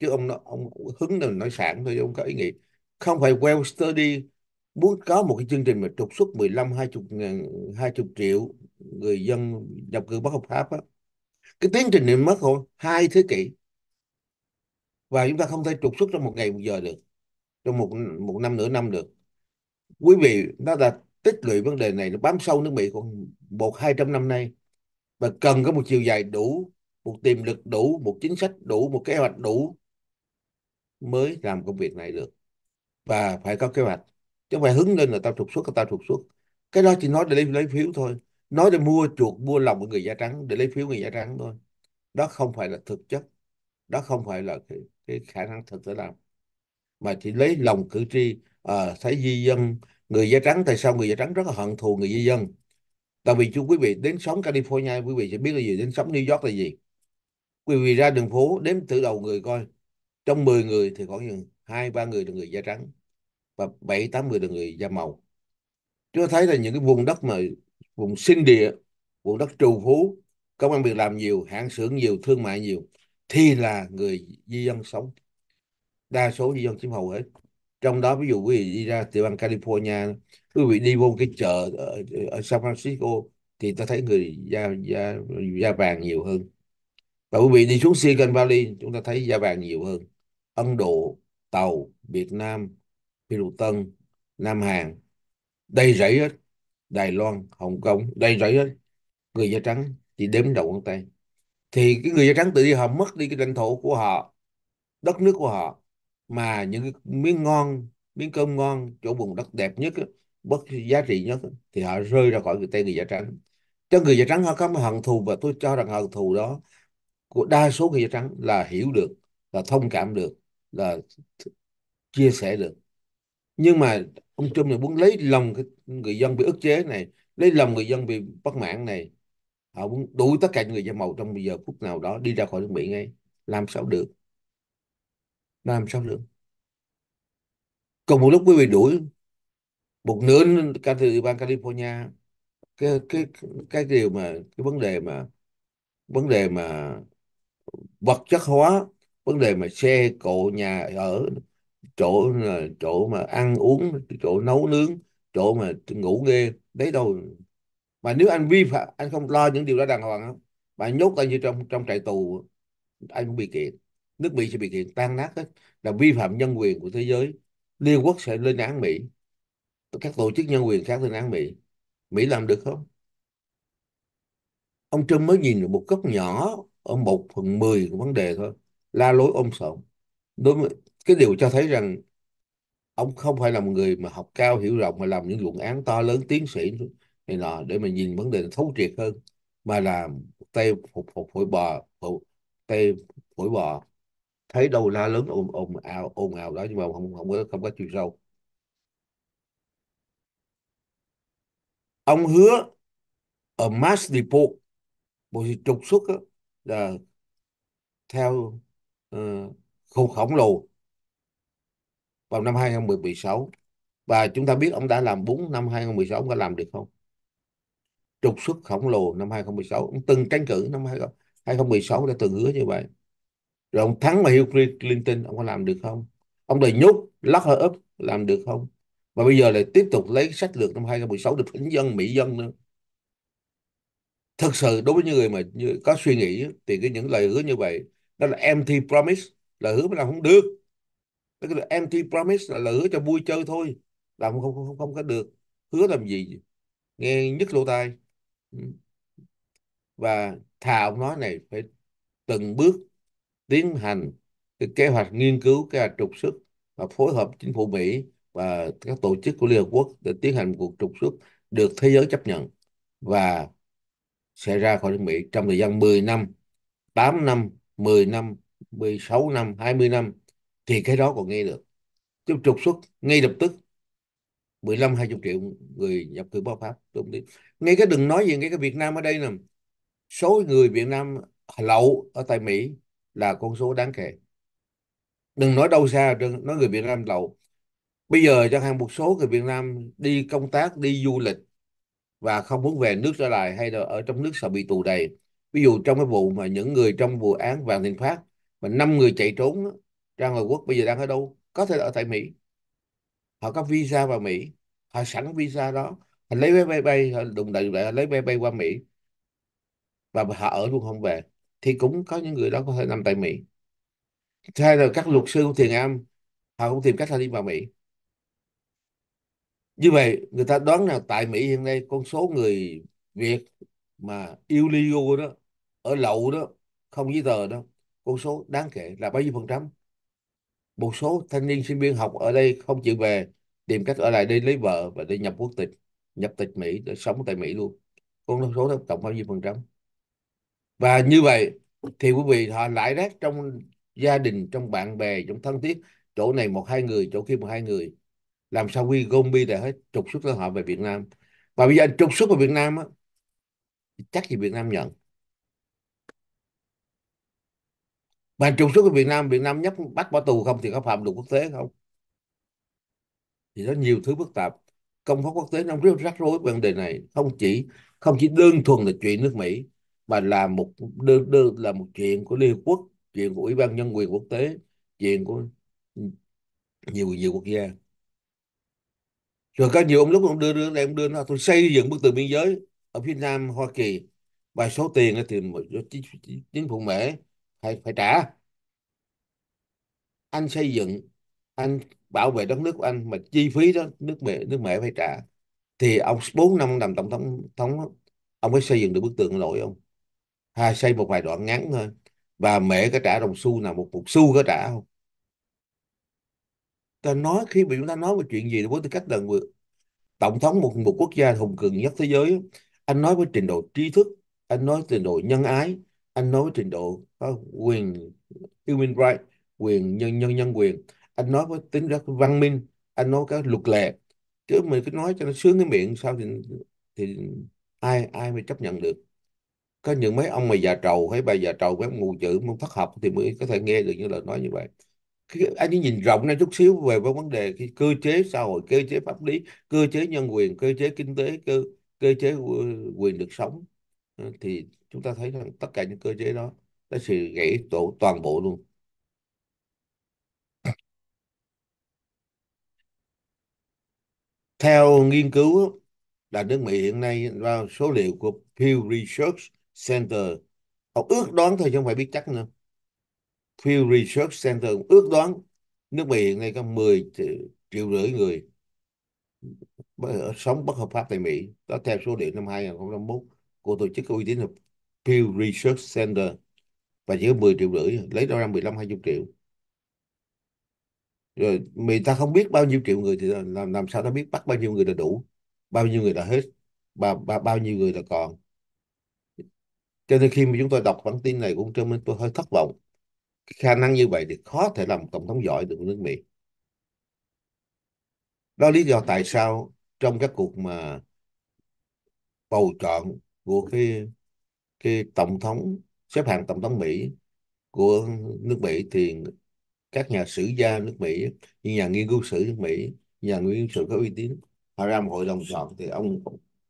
chứ ông nó ông hứng nào nói sản thôi ông có ý nghĩ không phải well study muốn có một cái chương trình mà trục xuất 15 20 ngàn, 20 triệu người dân nhập cư bất hợp pháp á cái tiến trình này mất rồi hai thế kỷ và chúng ta không thể trục xuất trong một ngày một giờ được trong một một năm nửa năm được quý vị nó là tích lũy vấn đề này nó bám sâu nước Mỹ còn một hai trăm năm nay và cần có một chiều dài đủ một tiềm lực đủ một chính sách đủ một kế hoạch đủ mới làm công việc này được và phải có kế hoạch chứ không phải hứng lên là tao trục xuất là tao trục xuất cái đó chỉ nói để lấy, lấy phiếu thôi nói để mua chuột mua lòng của người da trắng để lấy phiếu người da trắng thôi đó không phải là thực chất đó không phải là cái, cái khả năng thực để làm mà chỉ lấy lòng cử tri à, thấy di dân người da trắng tại sao người da trắng rất là hận thù người di dân tại vì chú quý vị đến sống California quý vị sẽ biết là gì đến sống New York là gì quý vị ra đường phố đếm từ đầu người coi trong 10 người thì có chừng hai ba người là người da trắng và bảy tám người là người da màu chúng ta thấy là những cái vùng đất mà vùng sinh địa vùng đất trù phú công an việc làm nhiều hãng xưởng nhiều thương mại nhiều thì là người di dân sống đa số di dân chiếm hầu hết trong đó ví dụ quý vị đi ra tiểu bang California quý vị đi vô cái chợ ở, ở San Francisco thì ta thấy người da da da vàng nhiều hơn và quý vị đi xuống Silicon Valley chúng ta thấy da vàng nhiều hơn Ấn Độ Tàu Việt Nam Peru Tân Nam Hàn đầy rẫy hết Đài Loan Hồng Kông đầy rẫy hết người da trắng chỉ đếm đầu ngón tay thì cái người da trắng tự đi họ mất đi cái lãnh thổ của họ đất nước của họ mà những cái miếng ngon miếng cơm ngon chỗ vùng đất đẹp nhất bất giá trị nhất thì họ rơi ra khỏi người tay người da trắng cho người da trắng họ có một hận thù và tôi cho rằng hận thù đó của đa số người da trắng là hiểu được là thông cảm được là chia sẻ được nhưng mà ông Trump này muốn lấy lòng người dân bị ức chế này lấy lòng người dân bị bất mãn này họ muốn đuổi tất cả người da màu trong bây giờ phút nào đó đi ra khỏi nước Mỹ ngay làm sao được làm sao được cùng một lúc quý vị đuổi một nửa cả từ bang California cái cái cái điều mà cái vấn đề mà vấn đề mà vật chất hóa vấn đề mà xe cộ nhà ở chỗ ờ, chỗ mà ăn uống chỗ nấu nướng chỗ mà ngủ nghe đấy đâu mà nếu anh vi phạm anh không lo những điều đó đàng hoàng mà nhốt anh như trong trong trại tù anh cũng bị kiện nước Mỹ sẽ bị kiện tan nát hết là vi phạm nhân quyền của thế giới Liên Quốc sẽ lên án Mỹ các tổ chức nhân quyền khác lên án Mỹ Mỹ làm được không ông Trump mới nhìn được một góc nhỏ ở một phần mười của vấn đề thôi la lối ôm sộn đối với cái điều cho thấy rằng ông không phải là một người mà học cao hiểu rộng mà làm những luận án to lớn tiến sĩ này nọ để mà nhìn vấn đề thấu triệt hơn mà làm tay phục phục phổi bò phục, tay phổi bò thấy đâu la lớn ồn ồn ào ồn ào đó nhưng mà không không có không có chuyện sâu ông hứa ở Mass Depot một trục xuất đó, là theo uh, ờ, khủng khổng lồ vào năm 2016 và chúng ta biết ông đã làm 4 năm 2016 ông có làm được không trục xuất khổng lồ năm 2016 ông từng tranh cử năm 2016 đã từng hứa như vậy rồi ông thắng mà Hillary Clinton ông có làm được không ông đòi nhốt lock her up làm được không và bây giờ lại tiếp tục lấy sách lược năm 2016 được thỉnh dân Mỹ dân nữa thật sự đối với những người mà như, có suy nghĩ thì cái những lời hứa như vậy đó là empty promise lời hứa mà làm không được tức là empty promise là lời hứa cho vui chơi thôi làm không không không, không có được hứa làm gì nghe nhức lỗ tai và thà ông nói này phải từng bước tiến hành cái kế hoạch nghiên cứu cái trục xuất và phối hợp chính phủ Mỹ và các tổ chức của Liên Hợp Quốc để tiến hành một cuộc trục xuất được thế giới chấp nhận và sẽ ra khỏi nước Mỹ trong thời gian 10 năm, 8 năm, 10 năm, 16 năm, 20 năm thì cái đó còn nghe được. Chứ trục xuất ngay lập tức 15 20 triệu người nhập cư bất pháp đúng đi. Ngay cái đừng nói gì ngay cái Việt Nam ở đây nè. Số người Việt Nam lậu ở tại Mỹ là con số đáng kể đừng nói đâu xa đừng nói người Việt Nam lậu bây giờ chẳng hạn một số người Việt Nam đi công tác đi du lịch và không muốn về nước trở lại hay là ở trong nước sợ bị tù đầy ví dụ trong cái vụ mà những người trong vụ án vàng Thịnh Phát mà năm người chạy trốn ra ngoài quốc bây giờ đang ở đâu có thể là ở tại Mỹ họ có visa vào Mỹ họ sẵn visa đó họ lấy vé bay bay họ đụng đậy lấy vé bay qua Mỹ và họ ở luôn không về thì cũng có những người đó có thể nằm tại Mỹ hay là các luật sư của thiền am họ cũng tìm cách là đi vào Mỹ như vậy người ta đoán là tại Mỹ hiện nay con số người Việt mà illegal đó ở lậu đó không giấy tờ đó con số đáng kể là bao nhiêu phần trăm một số thanh niên sinh viên học ở đây không chịu về tìm cách ở lại đây lấy vợ và đi nhập quốc tịch nhập tịch Mỹ để sống tại Mỹ luôn con số đó tổng bao nhiêu phần trăm và như vậy thì quý vị họ lại rác trong gia đình trong bạn bè trong thân thiết chỗ này một hai người chỗ kia một hai người làm sao quy gom bi lại hết trục xuất cho họ về Việt Nam và bây giờ anh trục xuất về Việt Nam á chắc gì Việt Nam nhận mà trục xuất về Việt Nam Việt Nam nhắc bắt bỏ tù không thì có phạm luật quốc tế không thì nó nhiều thứ phức tạp công pháp quốc tế nó rất rắc rối về vấn đề này không chỉ không chỉ đơn thuần là chuyện nước Mỹ mà là một đưa đưa là một chuyện của Liên Hợp Quốc chuyện của Ủy ban Nhân quyền quốc tế chuyện của nhiều nhiều quốc gia rồi có nhiều ông lúc ông đưa đưa này ông đưa nó tôi xây dựng bức tường biên giới ở phía nam Hoa Kỳ và số tiền thì chính, phủ Mỹ phải phải trả anh xây dựng anh bảo vệ đất nước của anh mà chi phí đó nước mẹ nước mẹ phải trả thì ông 4 năm làm tổng thống thống ông có xây dựng được bức tường nổi không hai xây một vài đoạn ngắn thôi và mẹ có trả đồng xu nào một một xu có trả không ta nói khi mà chúng ta nói về chuyện gì với tư cách là người tổng thống một một quốc gia hùng cường nhất thế giới anh nói với trình độ trí thức anh nói trình độ nhân ái anh nói với trình độ uh, quyền human right quyền nhân nhân nhân quyền anh nói với tính rất văn minh anh nói các luật lệ chứ mình cứ nói cho nó sướng cái miệng sao thì thì ai ai mới chấp nhận được có những mấy ông mà già trầu hay bà già trầu mấy ngu chữ muốn thất học thì mới có thể nghe được những lời nói như vậy cái, anh ấy nhìn rộng ra chút xíu về vấn đề cái cơ chế xã hội cơ chế pháp lý cơ chế nhân quyền cơ chế kinh tế cơ cơ chế ờ, quyền được sống ờ, thì chúng ta thấy rằng tất cả những cơ chế đó nó sẽ gãy tổ toàn bộ luôn theo nghiên cứu là nước Mỹ hiện nay vào số liệu của Pew Research Center họ ước đoán thôi chứ không phải biết chắc nữa Pew Research Center ước đoán nước Mỹ hiện nay có 10 triệu rưỡi người sống bất hợp pháp tại Mỹ đó theo số liệu năm 2021 của tổ chức uy tín là Pew Research Center và chỉ có 10 triệu rưỡi lấy đâu ra 15 20 triệu rồi người ta không biết bao nhiêu triệu người thì làm làm sao ta biết bắt bao nhiêu người là đủ bao nhiêu người là hết bao bao, bao nhiêu người là còn cho nên khi mà chúng tôi đọc bản tin này cũng cho nên tôi hơi thất vọng cái khả năng như vậy thì khó thể làm tổng thống giỏi được nước Mỹ đó lý do tại sao trong các cuộc mà bầu chọn của cái cái tổng thống xếp hạng tổng thống Mỹ của nước Mỹ thì các nhà sử gia nước Mỹ như nhà nghiên cứu sử nước Mỹ nhà nghiên cứu sử có uy tín họ ra một hội đồng chọn thì ông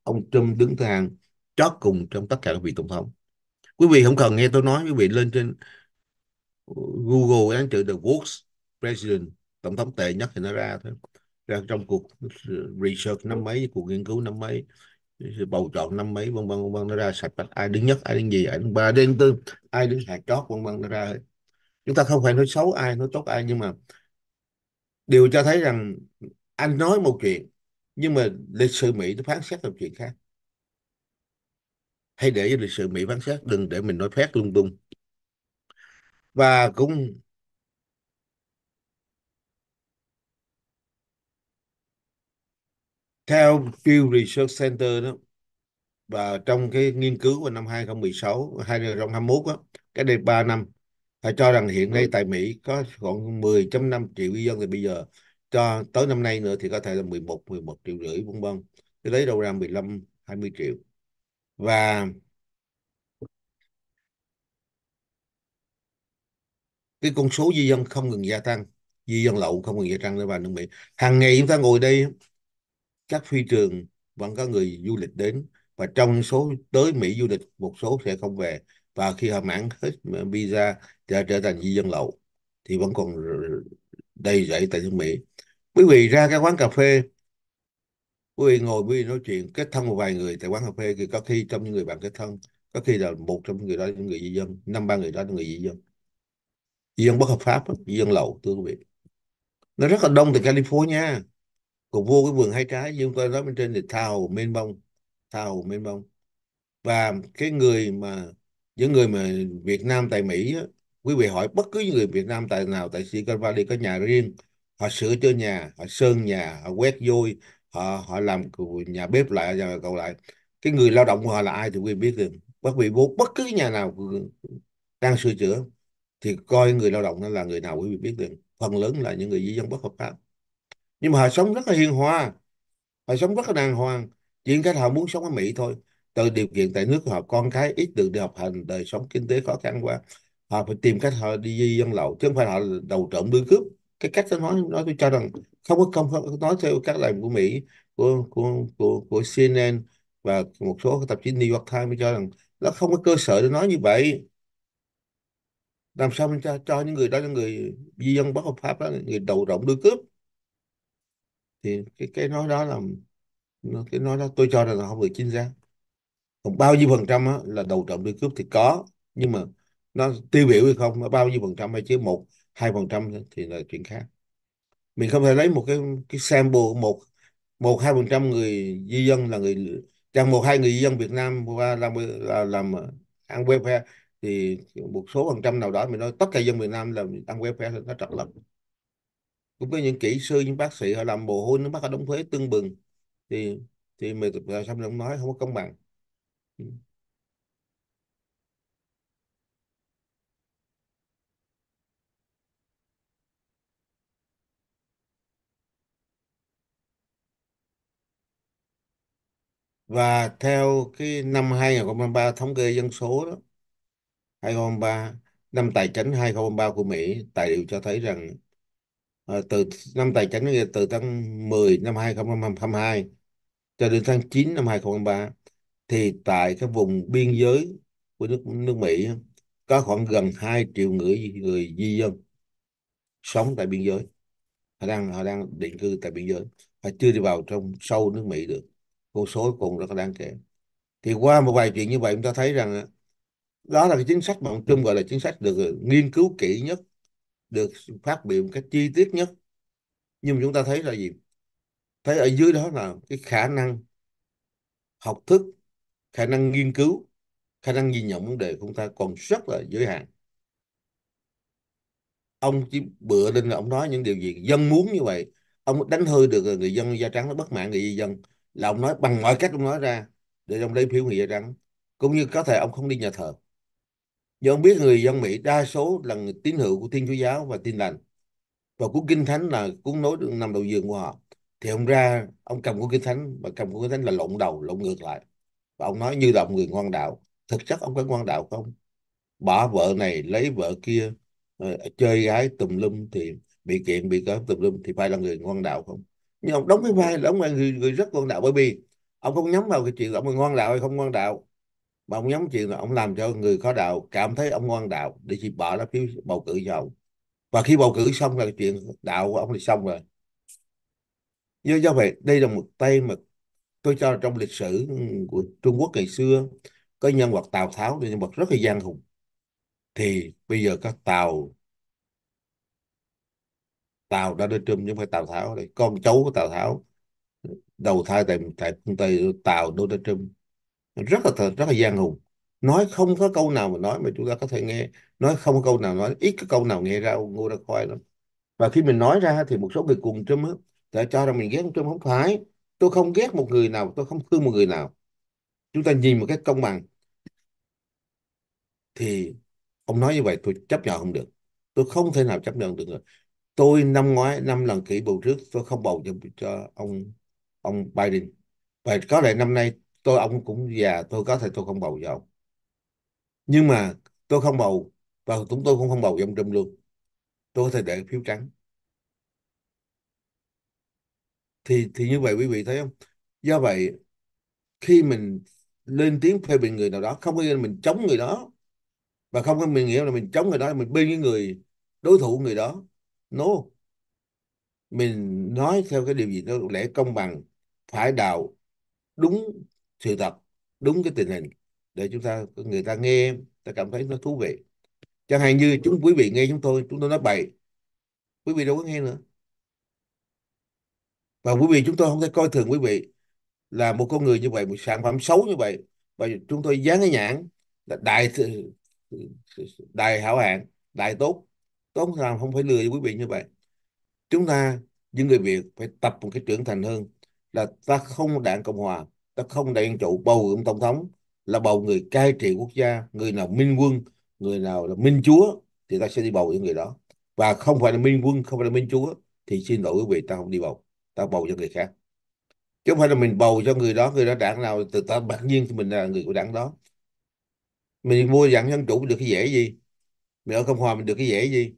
ông Trump đứng thứ hàng chót cùng trong tất cả các vị tổng thống quý vị không cần nghe tôi nói quý vị lên trên Google án chữ the worst president tổng thống tệ nhất thì nó ra thôi ra trong cuộc research năm mấy cuộc nghiên cứu năm mấy bầu chọn năm mấy vân vân vân nó ra sạch bạch ai đứng nhất ai đứng gì ai đứng ba đến tư ai đứng hạt chót vân vân nó ra hết. chúng ta không phải nói xấu ai nói tốt ai nhưng mà điều cho thấy rằng anh nói một chuyện nhưng mà lịch sử mỹ nó phán xét một chuyện khác hãy để cho lịch sử Mỹ phán xét đừng để mình nói phét lung tung và cũng theo Pew Research Center đó và trong cái nghiên cứu vào năm 2016 2021 đó, cái đây 3 năm họ cho rằng hiện nay tại Mỹ có khoảng 10.5 triệu dân thì bây giờ cho tới năm nay nữa thì có thể là 11 11 triệu rưỡi vân vân. Thì lấy đâu ra 15 20 triệu và cái con số di dân không ngừng gia tăng di dân lậu không ngừng gia tăng ra vào nước Mỹ hàng ngày chúng ta ngồi đây các phi trường vẫn có người du lịch đến và trong số tới Mỹ du lịch một số sẽ không về và khi họ mãn hết visa trở trở thành di dân lậu thì vẫn còn đầy rẫy tại nước Mỹ quý vị ra cái quán cà phê quý vị ngồi quý vị nói chuyện kết thân một vài người tại quán cà phê thì có khi trong những người bạn kết thân có khi là một trong những người đó là những người di dân năm ba người đó là người di dân di dân bất hợp pháp di dân lậu thưa quý vị nó rất là đông từ California cùng vô cái vườn hai trái như tôi nói bên trên thì thào mênh mông thào mênh mông và cái người mà những người mà Việt Nam tại Mỹ á, quý vị hỏi bất cứ những người Việt Nam tại nào tại Silicon Valley có nhà riêng họ sửa cho nhà họ sơn nhà họ quét vôi họ họ làm nhà bếp lại nhà cậu lại cái người lao động của họ là ai thì quý vị biết được bất vị bố bất cứ nhà nào đang sửa chữa thì coi người lao động đó là người nào quý vị biết được phần lớn là những người di dân bất hợp pháp nhưng mà họ sống rất là hiền hòa họ sống rất là đàng hoàng chỉ cái họ muốn sống ở Mỹ thôi từ điều kiện tại nước của họ con cái ít được đi học hành đời sống kinh tế khó khăn quá họ phải tìm cách họ đi di dân lậu chứ không phải họ đầu trộm đuôi cướp cái cách tôi nói nói tôi cho rằng không có không, không nói theo các lời của Mỹ của của của của CNN và một số tạp chí New York Times cho rằng nó không có cơ sở để nói như vậy làm sao mình cho, cho những người đó những người di dân bất hợp pháp đó người đầu rộng đưa cướp thì cái cái nói đó là cái nói đó tôi cho rằng là không được chính xác còn bao nhiêu phần trăm là đầu trộm đưa cướp thì có nhưng mà nó tiêu biểu hay không bao nhiêu phần trăm hay chứ một hai phần trăm thì là chuyện khác mình không thể lấy một cái cái sample một một hai phần trăm người di dân là người chẳng một hai người di dân Việt Nam qua làm là, làm ăn welfare thì một số phần trăm nào đó mình nói tất cả dân Việt Nam làm ăn welfare thì nó trật lật cũng có những kỹ sư những bác sĩ họ làm bồ hôi nó bắt họ đóng thuế tương bừng thì thì mình tại sao mình không nói không có công bằng và theo cái năm 2023 thống kê dân số đó 2023 năm tài chính 2023 của Mỹ tài liệu cho thấy rằng uh, từ năm tài chính từ tháng 10 năm 2022 cho đến tháng 9 năm 2023 thì tại cái vùng biên giới của nước nước Mỹ có khoảng gần 2 triệu người người di dân sống tại biên giới họ đang họ đang định cư tại biên giới họ chưa đi vào trong sâu nước Mỹ được con số cùng rất là đáng kể thì qua một vài chuyện như vậy chúng ta thấy rằng đó là cái chính sách mà ông Trung gọi là chính sách được ờ, nghiên cứu kỹ nhất được phát biểu một cách chi tiết nhất nhưng mà chúng ta thấy là gì thấy ở dưới đó là cái khả năng học thức khả năng nghiên cứu khả năng nhìn nhận vấn đề của chúng ta còn rất là giới hạn ông chỉ bựa lên là ông nói những điều gì dân muốn như vậy ông đánh hơi được ờ, người dân da trắng nó bất mãn người dân là ông nói bằng mọi cách ông nói ra để ông lấy phiếu nghĩa rằng cũng như có thể ông không đi nhà thờ do ông biết người dân Mỹ đa số là người tín hữu của Thiên Chúa giáo và tin lành và cuốn kinh thánh là cuốn nối được nằm đầu giường của họ thì ông ra ông cầm cuốn kinh thánh và cầm cuốn kinh thánh là lộn đầu lộn ngược lại và ông nói như là ông người ngoan đạo thực chất ông có ngoan đạo không bỏ vợ này lấy vợ kia ờ, chơi gái tùm lum thì bị kiện bị cáo tùm lum thì phải là người ngoan đạo không nhưng ông đóng cái vai là ông là người, người rất ngoan đạo bởi vì ông không nhắm vào cái chuyện là ông ngoan đạo hay không ngoan đạo mà ông nhắm chuyện là ông làm cho người có đạo cảm thấy ông ngoan đạo để chỉ bỏ lá phiếu bầu cử cho ông và khi bầu cử xong là chuyện đạo của ông thì xong rồi do do vậy đây là một tay mà tôi cho trong lịch sử của Trung Quốc ngày xưa có nhân vật Tào Tháo là nhân vật rất là gian hùng thì bây giờ các Tàu Tào đã nói Trung nhưng phải Tào Tháo đây con cháu của Tào Tháo đầu thai tại tại phương Tây Tào Đô Đa Trâm rất là thật, rất là gian hùng nói không có câu nào mà nói mà chúng ta có thể nghe nói không có câu nào nói ít có câu nào nghe ra ngô ra khoai lắm và khi mình nói ra thì một số người cùng Trâm á đã cho rằng mình ghét ông Trâm không phải tôi không ghét một người nào tôi không thương một người nào chúng ta nhìn một cách công bằng thì ông nói như vậy tôi chấp nhận không được tôi không thể nào chấp nhận được rồi tôi năm ngoái năm lần kỷ bầu trước tôi không bầu cho, cho ông ông Biden và có lẽ năm nay tôi ông cũng già tôi có thể tôi không bầu cho ông nhưng mà tôi không bầu và chúng tôi cũng không bầu cho ông Trump luôn tôi có thể để phiếu trắng thì thì như vậy quý vị thấy không do vậy khi mình lên tiếng phê bình người nào đó không có nghĩa là mình chống người đó và không có mình nghĩa là mình chống người đó là mình bên với người đối thủ người đó no mình nói theo cái điều gì nó lẽ công bằng phải đạo đúng sự thật đúng cái tình hình để chúng ta người ta nghe ta cảm thấy nó thú vị chẳng hạn như chúng quý vị nghe chúng tôi chúng tôi nói bậy quý vị đâu có nghe nữa và quý vị chúng tôi không thể coi thường quý vị là một con người như vậy một sản phẩm xấu như vậy và chúng tôi dán cái nhãn là đại đại hảo hạng đại tốt tốt ông làm không phải lừa quý vị như vậy. Chúng ta, những người Việt phải tập một cái trưởng thành hơn là ta không đảng Cộng Hòa, ta không đảng Dân Chủ bầu ông Tổng thống là bầu người cai trị quốc gia, người nào minh quân, người nào là minh chúa thì ta sẽ đi bầu những người đó. Và không phải là minh quân, không phải là minh chúa thì xin lỗi quý vị ta không đi bầu, ta bầu cho người khác chứ không phải là mình bầu cho người đó người đó đảng nào từ ta bản nhiên thì mình là người của đảng đó mình mua dạng dân chủ được cái dễ gì mình ở cộng hòa mình được cái dễ gì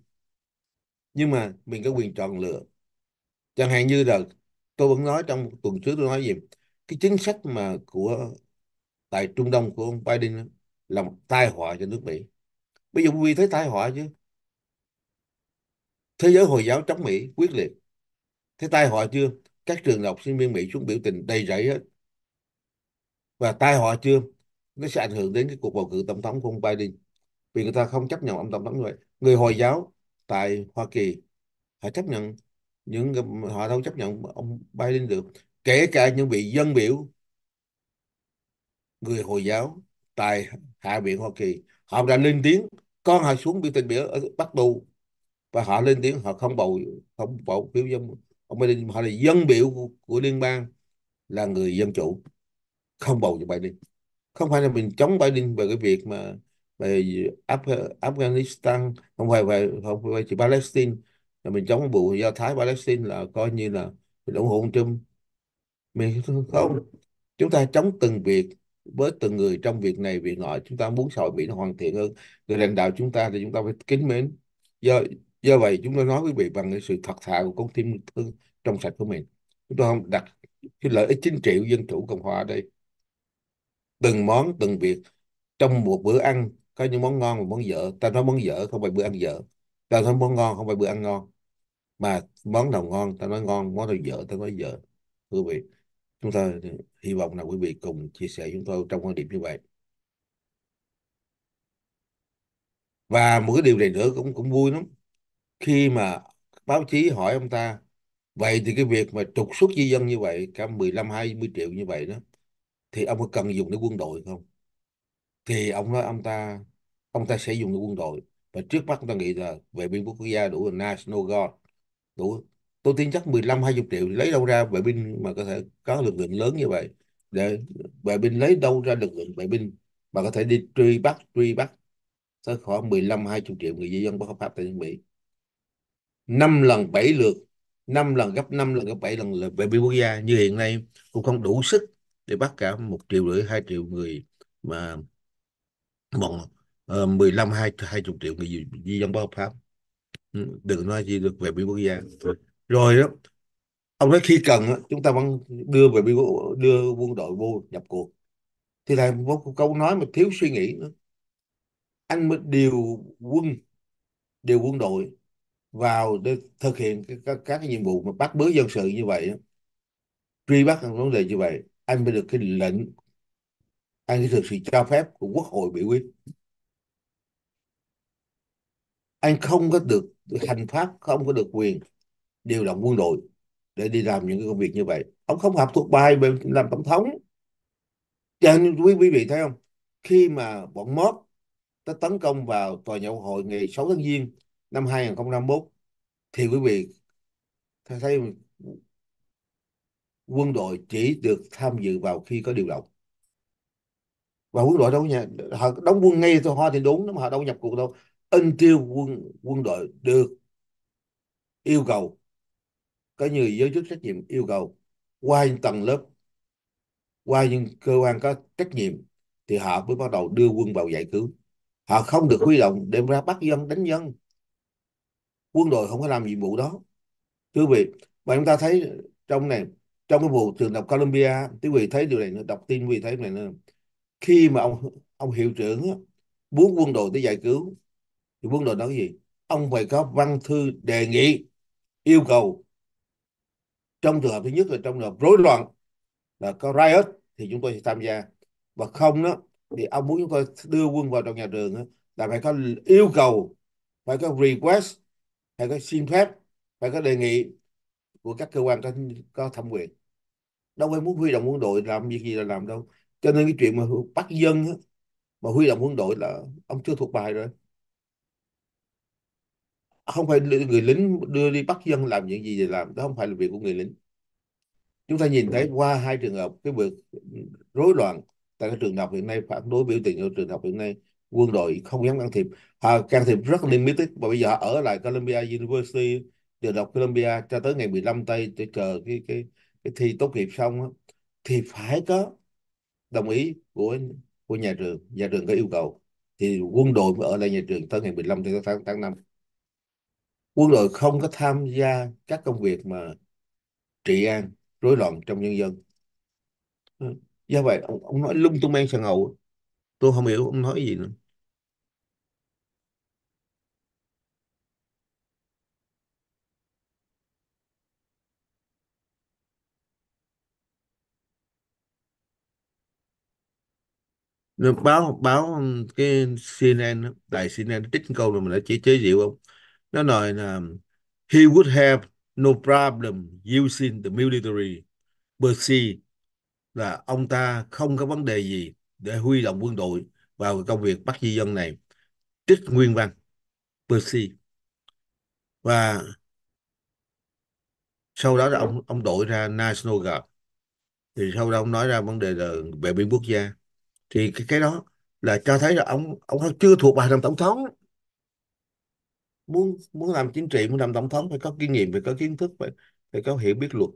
nhưng mà mình có quyền chọn lựa chẳng hạn như là tôi vẫn nói trong tuần trước tôi nói gì cái chính sách mà của tại Trung Đông của ông Biden là một tai họa cho nước Mỹ bây giờ Quy thấy tai họa chứ thế giới Hồi giáo chống Mỹ quyết liệt thế tai họa chưa các trường học sinh viên Mỹ xuống biểu tình đầy rẫy hết và tai họa chưa nó sẽ ảnh hưởng đến cái cuộc bầu cử tổng thống của ông Biden vì người ta không chấp nhận ông tổng thống như vậy người Hồi giáo tại Hoa Kỳ họ chấp nhận những họ đâu chấp nhận ông Biden được kể cả những vị dân biểu người Hồi giáo tại Hạ viện Hoa Kỳ họ đã lên tiếng con họ xuống biểu tình biểu ở Bắc Đu và họ lên tiếng họ không bầu không bầu phiếu dân ông Biden họ là dân biểu của, của liên bang là người dân chủ không bầu cho Biden không phải là mình chống Biden về cái việc mà về Afghanistan không phải về không phải chỉ Palestine là mình chống vụ do Thái Palestine là coi như là mình ủng hộ ông Trump mình [laughs] không chúng ta chống từng việc với từng người trong việc này việc nọ chúng ta muốn xã hội Mỹ nó hoàn thiện hơn người lãnh đạo chúng ta thì chúng ta phải kính mến do do vậy chúng tôi nói quý vị bằng cái sự thật thà của con tim thương trong sạch của mình chúng tôi không đặt cái lợi ích chính trị của dân chủ cộng hòa ở đây từng món từng việc trong một bữa ăn có những món ngon và món dở ta nói món dở không phải bữa ăn dở ta nói món ngon không phải bữa ăn ngon mà món nào ngon ta nói ngon món nào dở ta nói dở quý vị chúng ta hy vọng là quý vị cùng chia sẻ chúng tôi trong quan điểm như vậy và một cái điều này nữa cũng cũng vui lắm khi mà báo chí hỏi ông ta vậy thì cái việc mà trục xuất di dân như vậy cả 15 20 triệu như vậy đó thì ông có cần dùng đến quân đội không thì ông nói ông ta ông ta sẽ dùng quân đội và trước mắt tôi nghĩ là vệ binh quốc gia đủ là National Guard đủ tôi tin chắc 15 20 triệu lấy đâu ra vệ binh mà có thể có lực lượng lớn như vậy để vệ binh lấy đâu ra lực lượng vệ binh mà có thể đi truy bắt truy bắt tới khoảng 15 20 triệu người di dân bất hợp pháp tại nước Mỹ năm lần bảy lượt năm lần gấp năm lần gấp bảy lần là vệ binh quốc gia như hiện nay cũng không đủ sức để bắt cả một triệu rưỡi hai triệu người mà bọn uh, ờ, 15 hai chục triệu người di dân bất hợp pháp ừ, đừng nói gì được về biên quốc gia rồi đó ông nói khi cần chúng ta vẫn đưa về biên đưa quân đội vô nhập cuộc thì là một câu nói mà thiếu suy nghĩ nữa anh mới điều quân điều quân đội vào để thực hiện các, các cái nhiệm vụ mà bắt bớ dân sự như vậy truy bắt các vấn đề như vậy anh mới được cái lệnh anh được sự cho phép của quốc hội biểu quyết anh không có được hành pháp không có được quyền điều động quân đội để đi làm những cái công việc như vậy ông không học thuộc bài về làm tổng thống cho dạ, nên quý quý vị thấy không khi mà bọn mót đã tấn công vào tòa nhà quốc hội ngày 6 tháng giêng năm 2021 thì quý vị thấy quân đội chỉ được tham dự vào khi có điều động và quân đội đâu nhà họ đóng quân ngay thôi hoa thì đúng nhưng mà họ đâu nhập cuộc đâu until quân quân đội được yêu cầu có người giới chức trách nhiệm yêu cầu qua những tầng lớp qua những cơ quan có trách nhiệm thì họ mới bắt đầu đưa quân vào giải cứu họ không được huy động đem ra bắt dân đánh dân quân đội không có làm nhiệm vụ đó thưa vị và chúng ta thấy trong này trong cái vụ trường đọc Colombia quý vị thấy điều này nữa đọc tin quý vị thấy này nữa khi mà ông ông hiệu trưởng muốn quân đội tới giải cứu thì quân đội nói gì ông phải có văn thư đề nghị yêu cầu trong trường hợp thứ nhất là trong trường hợp rối loạn là có riot thì chúng tôi sẽ tham gia và không đó thì ông muốn chúng tôi đưa quân vào trong nhà trường đó, là phải có yêu cầu phải có request phải có xin phép phải có đề nghị của các cơ quan có, có thẩm quyền đâu ai muốn huy động quân đội làm việc gì là làm đâu cho nên cái chuyện mà bắt dân mà huy động quân đội là ông chưa thuộc bài rồi không phải người lính đưa đi bắt dân làm những gì để làm đó không phải là việc của người lính chúng ta nhìn thấy qua hai trường hợp cái việc rối loạn tại các trường học hiện nay phản đối biểu tình ở trường học hiện nay quân đội không dám can thiệp họ à, can thiệp rất limited và bây giờ ở lại Columbia University trường học Columbia cho tới ngày 15 tây để chờ cái cái cái thi tốt nghiệp xong thì phải có đồng ý của của nhà trường nhà trường có yêu cầu thì quân đội mới ở lại nhà trường tới ngày 15 tháng tháng 5 quân đội không có tham gia các công việc mà trị an rối loạn trong nhân dân do vậy ông, ông nói lung tung mang sàn hậu, tôi không hiểu ông nói gì nữa Nó báo báo cái CNN đó, đài CNN nó trích câu này mình đã chỉ chế diệu không nó nói là he would have no problem using the military per se là ông ta không có vấn đề gì để huy động quân đội vào công việc bắt di dân này trích nguyên văn per se và sau đó là ông ông đổi ra National Guard thì sau đó ông nói ra vấn đề là vệ binh quốc gia thì cái, cái đó là cho thấy là ông ông chưa thuộc bài làm tổng thống muốn muốn làm chính trị muốn làm tổng thống phải có kinh nghiệm phải có kiến thức phải phải có hiểu biết luật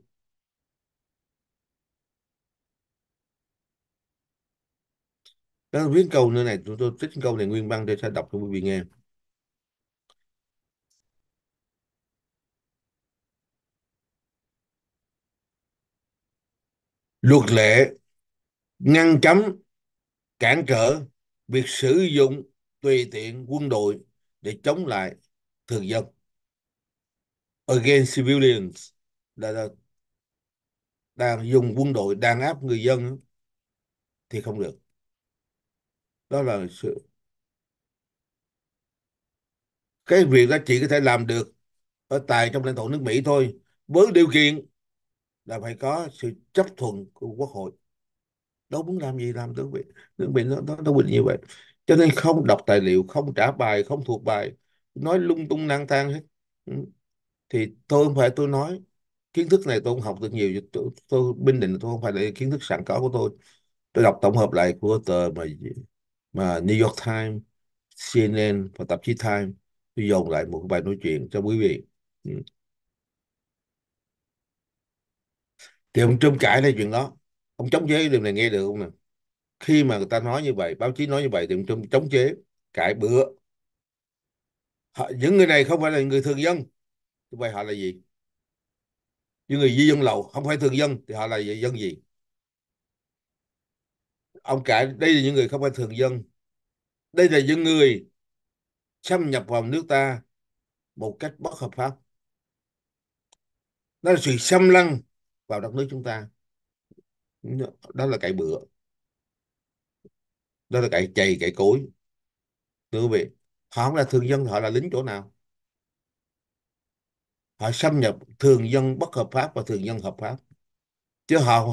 đó viết câu nữa này tôi, tôi thích câu này nguyên văn để sẽ đọc cho quý vị nghe luật lệ ngăn cấm cản trở việc sử dụng tùy tiện quân đội để chống lại thường dân against civilians là, là đang dùng quân đội đàn áp người dân thì không được đó là sự cái việc đó chỉ có thể làm được ở tại trong lãnh thổ nước Mỹ thôi với điều kiện là phải có sự chấp thuận của quốc hội tôi muốn làm gì làm tôi bị tôi bị nó nó, nó bị như vậy cho nên không đọc tài liệu không trả bài không thuộc bài nói lung tung lang thang hết ừ. thì tôi không phải tôi nói kiến thức này tôi không học được nhiều tôi, tôi bình định tôi không phải là kiến thức sẵn có của tôi tôi đọc tổng hợp lại của tờ mà mà New York Times CNN và tạp chí Time tôi dồn lại một bài nói chuyện cho quý vị ừ. thì ông Trump cãi lại chuyện đó ông chống chế điều này nghe được không nè khi mà người ta nói như vậy báo chí nói như vậy thì ông chống chế cãi bữa họ, những người này không phải là người thường dân như vậy họ là gì những người di dân lầu không phải thường dân thì họ là dân gì ông cãi đây là những người không phải thường dân đây là những người xâm nhập vào nước ta một cách bất hợp pháp đó là sự xâm lăng vào đất nước chúng ta đó là cày bừa, đó là cày chày cày cối thưa quý vị họ không là thường dân họ là lính chỗ nào họ xâm nhập thường dân bất hợp pháp và thường dân hợp pháp chứ họ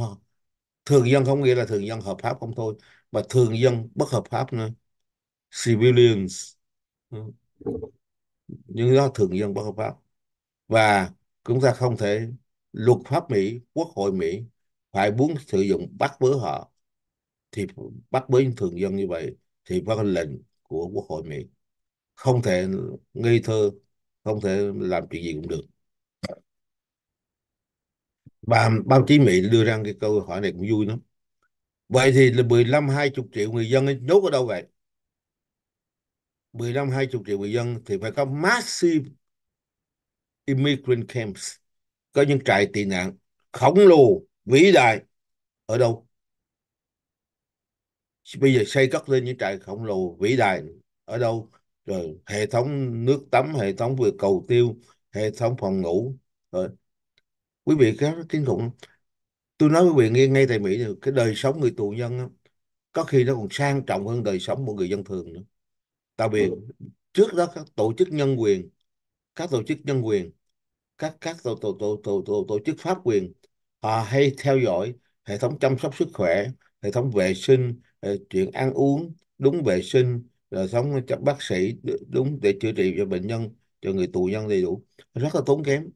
thường dân không nghĩa là thường dân hợp pháp không thôi mà thường dân bất hợp pháp nữa civilians ừ. những đó thường dân bất hợp pháp và chúng ta không thể luật pháp Mỹ quốc hội Mỹ phải muốn sử dụng bắt bớ họ thì bắt bớ những thường dân như vậy thì phải có lệnh của quốc hội Mỹ không thể ngây thơ không thể làm chuyện gì cũng được và báo chí Mỹ đưa ra cái câu hỏi này cũng vui lắm vậy thì là 15 20 triệu người dân ấy nhốt ở đâu vậy 15 20 triệu người dân thì phải có massive immigrant camps có những trại tị nạn khổng lồ vĩ đại ở đâu bây giờ xây cất lên những trại khổng lồ vĩ đại ở đâu rồi hệ thống nước tắm hệ thống về cầu tiêu hệ thống phòng ngủ rồi quý vị các kinh khủng tôi nói quý vị nghe ngay tại mỹ này, cái đời sống người tù nhân đó, có khi nó còn sang trọng hơn đời sống của người dân thường nữa tại vì ừ. trước đó các tổ chức nhân quyền các tổ chức nhân quyền các các tổ tổ tổ tổ tổ, tổ chức pháp quyền hay theo dõi hệ thống chăm sóc sức khỏe hệ thống vệ sinh ờ, chuyện ăn uống đúng vệ sinh rồi sống cho bác sĩ đúng để chữa trị cho bệnh nhân cho người tù nhân đầy đủ rất là tốn kém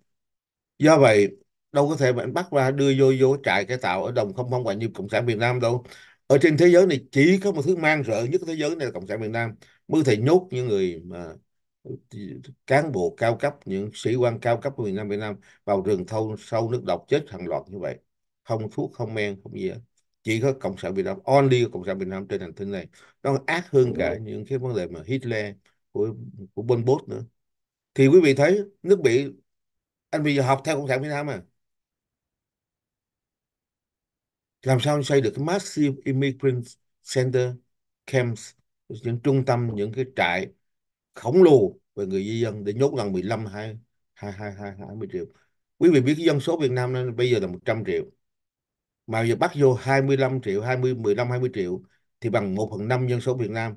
do vậy đâu có thể bạn bắt ra đưa vô vô trại cải tạo ở đồng không không ngoại nghiệp cộng sản việt nam đâu ở trên thế giới này chỉ có một thứ mang rợ nhất thế giới này là cộng sản việt nam mới thể nhốt những người mà cán bộ cao cấp những sĩ quan cao cấp của miền Nam Việt Nam vào rừng thâu sâu nước độc chết hàng loạt như vậy không thuốc không men không gì hết chỉ có cộng sản Việt Nam only cộng sản Việt Nam trên hành tinh này nó ác hơn cả những cái vấn đề mà Hitler của của Pol Pot nữa thì quý vị thấy nước Mỹ anh bây giờ học theo cộng sản Việt Nam à làm sao xây được cái massive immigrant center camps những trung tâm những cái trại khổng lồ về người di dân để nhốt gần 15 hai hai hai hai hai triệu quý vị biết cái dân số Việt Nam nên bây giờ là 100 triệu mà giờ bắt vô 25 triệu 20 15 20 triệu thì bằng 1 phần 5 dân số Việt Nam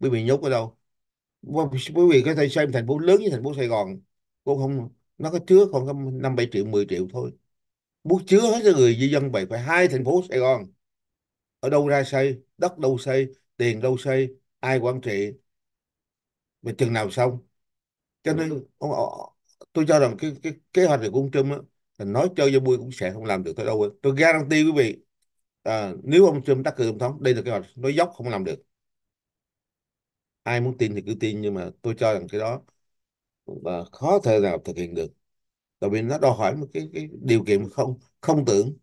quý vị nhốt ở đâu quý vị có thể xem thành phố lớn như thành phố Sài Gòn cũng không nó có chứa còn năm bảy triệu 10 triệu thôi muốn chứa hết cho người di dân bảy phải hai thành phố Sài Gòn ở đâu ra xây đất đâu xây tiền đâu xây ai quản trị mà chừng nào xong cho ừ. nên ông, tôi cho rằng cái cái kế hoạch này của ông Trump á là nói chơi cho vui cũng sẽ không làm được tới đâu tôi guarantee quý vị à, nếu ông Trump đắc cử tổng thống đây là kế hoạch nói dốc không làm được ai muốn tin thì cứ tin nhưng mà tôi cho rằng cái đó là khó thể nào thực hiện được tại vì nó đòi hỏi một cái cái điều kiện không không tưởng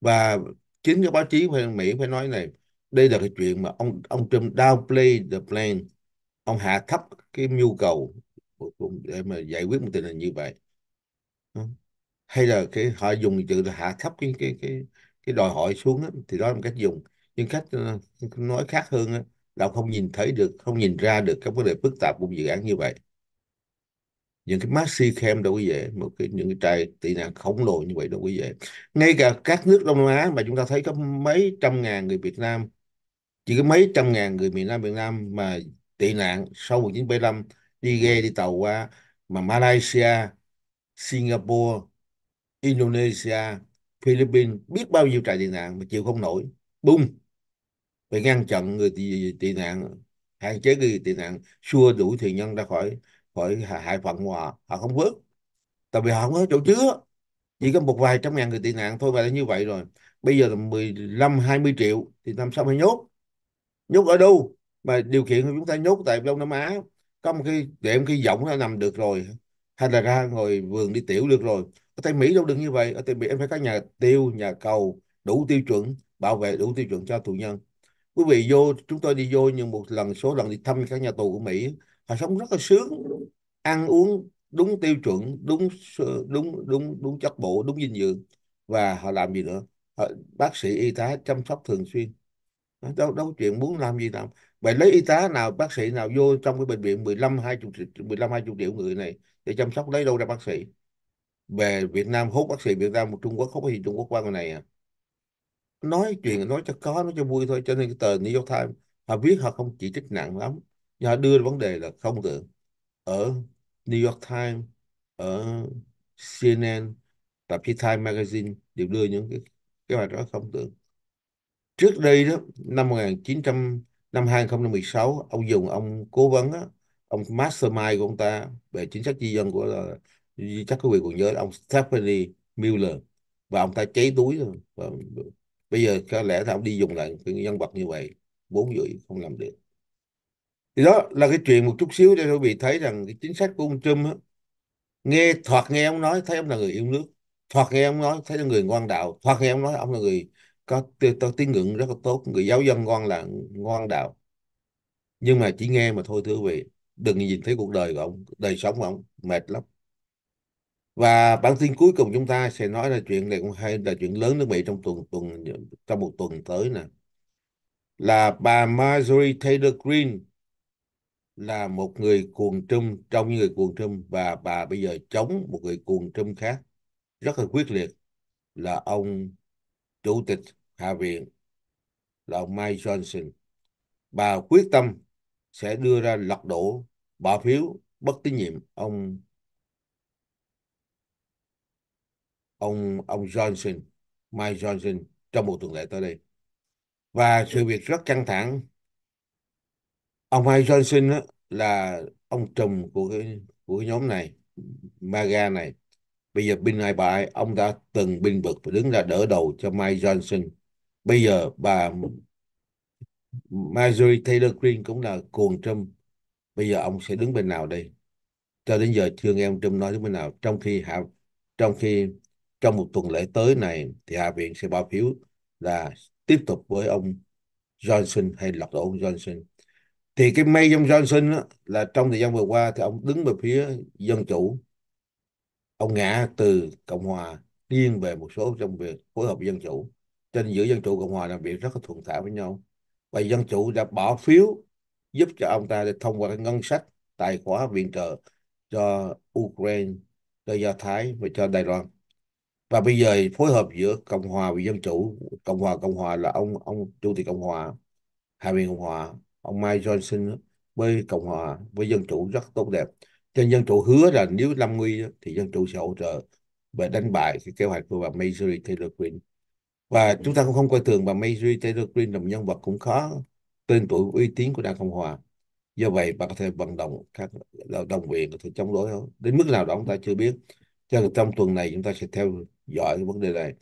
và chính cái báo chí phải Mỹ phải nói này đây là cái chuyện mà ông ông Trump downplay the plan ông hạ thấp cái nhu cầu để mà giải quyết một tình hình như vậy hay là cái họ dùng chữ là hạ thấp cái cái cái cái đòi hỏi xuống á, thì đó là một cách dùng nhưng cách ờ, nói khác hơn á, là không nhìn thấy được không nhìn ra được các vấn đề phức tạp của dự án như vậy những cái maxi kem đâu có dễ một cái những cái trại tị nạn khổng lồ như vậy đâu có dễ ngay cả các nước Đông Nam Á mà chúng ta thấy có mấy trăm ngàn người Việt Nam chỉ có mấy trăm ngàn người miền Nam Việt Nam mà tị nạn sau 1975 đi ghe đi tàu qua mà Malaysia, Singapore, Indonesia, Philippines biết bao nhiêu trại tị nạn mà chịu không nổi, bung phải ngăn chặn người tị, tị nạn, hạn chế người tị nạn, xua đuổi thuyền nhân ra khỏi khỏi hải phận của họ, họ không vớt, tại vì họ không có chỗ chứa, chỉ có một vài trăm ngàn người tị nạn thôi và là như vậy rồi. Bây giờ là 15 20 triệu thì năm sau mới nhốt nhốt ở đâu mà điều kiện chúng ta nhốt tại đông nam á có một cái để một cái giọng nó nằm được rồi hay là ra ngồi vườn đi tiểu được rồi ở tây mỹ đâu được như vậy ở tây mỹ em phải có nhà tiêu nhà cầu đủ tiêu chuẩn bảo vệ đủ tiêu chuẩn cho tù nhân quý vị vô chúng tôi đi vô nhưng một lần số lần đi thăm các nhà tù của mỹ họ sống rất là sướng ăn uống đúng tiêu chuẩn đúng đúng đúng đúng chất bổ đúng dinh dưỡng và họ làm gì nữa họ, bác sĩ y tá chăm sóc thường xuyên đâu đâu chuyện muốn làm gì làm vậy lấy y tá nào bác sĩ nào vô trong cái bệnh viện 15 20 15 20 triệu người này để chăm sóc lấy đâu ra bác sĩ về Việt Nam hốt bác sĩ Việt Nam một Trung Quốc không có gì Trung Quốc qua cái này à nói chuyện nói cho có nói cho vui thôi cho nên cái tờ New York Times họ viết họ không chỉ trích nặng lắm nhưng họ đưa vấn đề là không tưởng ở New York Times ở CNN tạp chí Time Magazine đều đưa những cái cái bài đó không tưởng trước đây đó năm 1900 năm 2016 ông dùng ông cố vấn á, ông mastermind của ông ta về chính sách di dân của là chắc có quyền còn nhớ ông Stephanie Miller và ông ta cháy túi rồi và bây giờ có lẽ là ông đi dùng lại cái nhân vật như vậy bốn rưỡi không làm được thì đó là cái chuyện một chút xíu cho quý vị thấy rằng cái chính sách của ông Trump á, nghe thoạt nghe ông nói thấy ông là người yêu nước thoạt nghe ông nói thấy là người ngoan đạo thoạt nghe ông nói ông là người có tôi tín ngưỡng rất là tốt người giáo dân ngon là ngon đạo nhưng mà chỉ nghe mà thôi thưa quý vị đừng nhìn thấy cuộc đời của ông đời sống của ông mệt lắm và bản tin cuối cùng chúng ta sẽ nói là chuyện này cũng hay là chuyện lớn nước Mỹ trong tuần tuần trong một tuần tới nè là bà Marjorie Taylor Green là một người cuồng trung trong những người cuồng trung và bà bây giờ chống một người cuồng trung khác rất là quyết liệt là ông Chủ tịch Hạ viện là ông Mike Johnson. Bà quyết tâm sẽ đưa ra lật đổ bỏ phiếu bất tín nhiệm ông ông ông Johnson, Mike Johnson trong một tuần lễ tới đây. Và sự việc rất căng thẳng. Ông Mike Johnson là ông trùm của cái của cái nhóm này, MAGA này Bây giờ bên Bill Nye ông đã từng binh vực và đứng ra đỡ đầu cho Mike Johnson. Bây giờ bà Marjorie Taylor Greene cũng là cuồng Trump. Bây giờ ông sẽ đứng bên nào đây? Cho đến giờ chưa nghe ông Trump nói đứng bên nào. Trong khi hạ, trong khi trong một tuần lễ tới này thì Hạ viện sẽ bỏ phiếu là tiếp tục với ông Johnson hay lật đổ ông Johnson. Thì cái may ông Johnson đó, là trong thời gian vừa qua thì ông đứng về phía dân chủ ông ngã từ cộng hòa nghiêng về một số trong việc phối hợp dân chủ trên giữa dân chủ cộng hòa làm việc rất là thuận thả với nhau và dân chủ đã bỏ phiếu giúp cho ông ta để thông qua cái ngân sách tài khóa viện trợ cho Ukraine cho Do Thái và cho Đài Loan và bây giờ phối hợp giữa cộng hòa và dân chủ cộng hòa cộng hòa là ông ông chủ tịch cộng hòa hạ viện cộng hòa ông Mike Johnson với cộng hòa với dân chủ rất tốt đẹp cho dân chủ hứa là nếu lâm nguy thì dân chủ sẽ hỗ trợ và đánh bại cái kế hoạch của bà Marjorie Taylor Greene và chúng ta cũng không coi thường bà Marjorie Taylor Greene là một nhân vật cũng khó tên tuổi uy tín của đảng cộng hòa do vậy bà có thể vận động các đồng viện có thể chống đối không? đến mức nào đó chúng ta chưa biết cho nên trong tuần này chúng ta sẽ theo dõi cái vấn đề này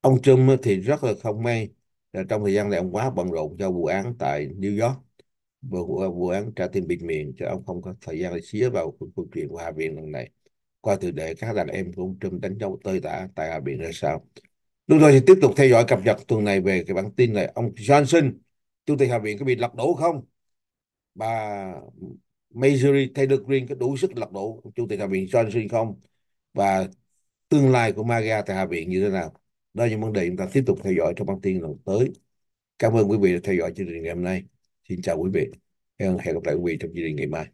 ông Trump thì rất là không may là trong thời gian này ông quá bận rộn cho vụ án tại New York vụ, vụ án trả tiền bình miền cho ông không có thời gian để xía vào câu chuyện của Hạ viện lần này. Qua từ để các đàn em cũng trâm đánh dấu tơi tả tại Hạ viện ra sao. Đúng rồi thì tiếp tục theo dõi cập nhật tuần này về cái bản tin này ông Johnson, chủ tịch Hạ viện có bị lật đổ không? Bà Marjorie Taylor Greene có đủ sức lật đổ chủ tịch Hạ viện Johnson không? Và tương lai của MAGA tại Hạ viện như thế nào? Đó là những vấn đề chúng ta tiếp tục theo dõi trong bản tin lần tới. Cảm ơn quý vị đã theo dõi chương trình ngày hôm nay. Xin chào quý vị. Hẹn gặp lại quý vị trong chương trình ngày mai.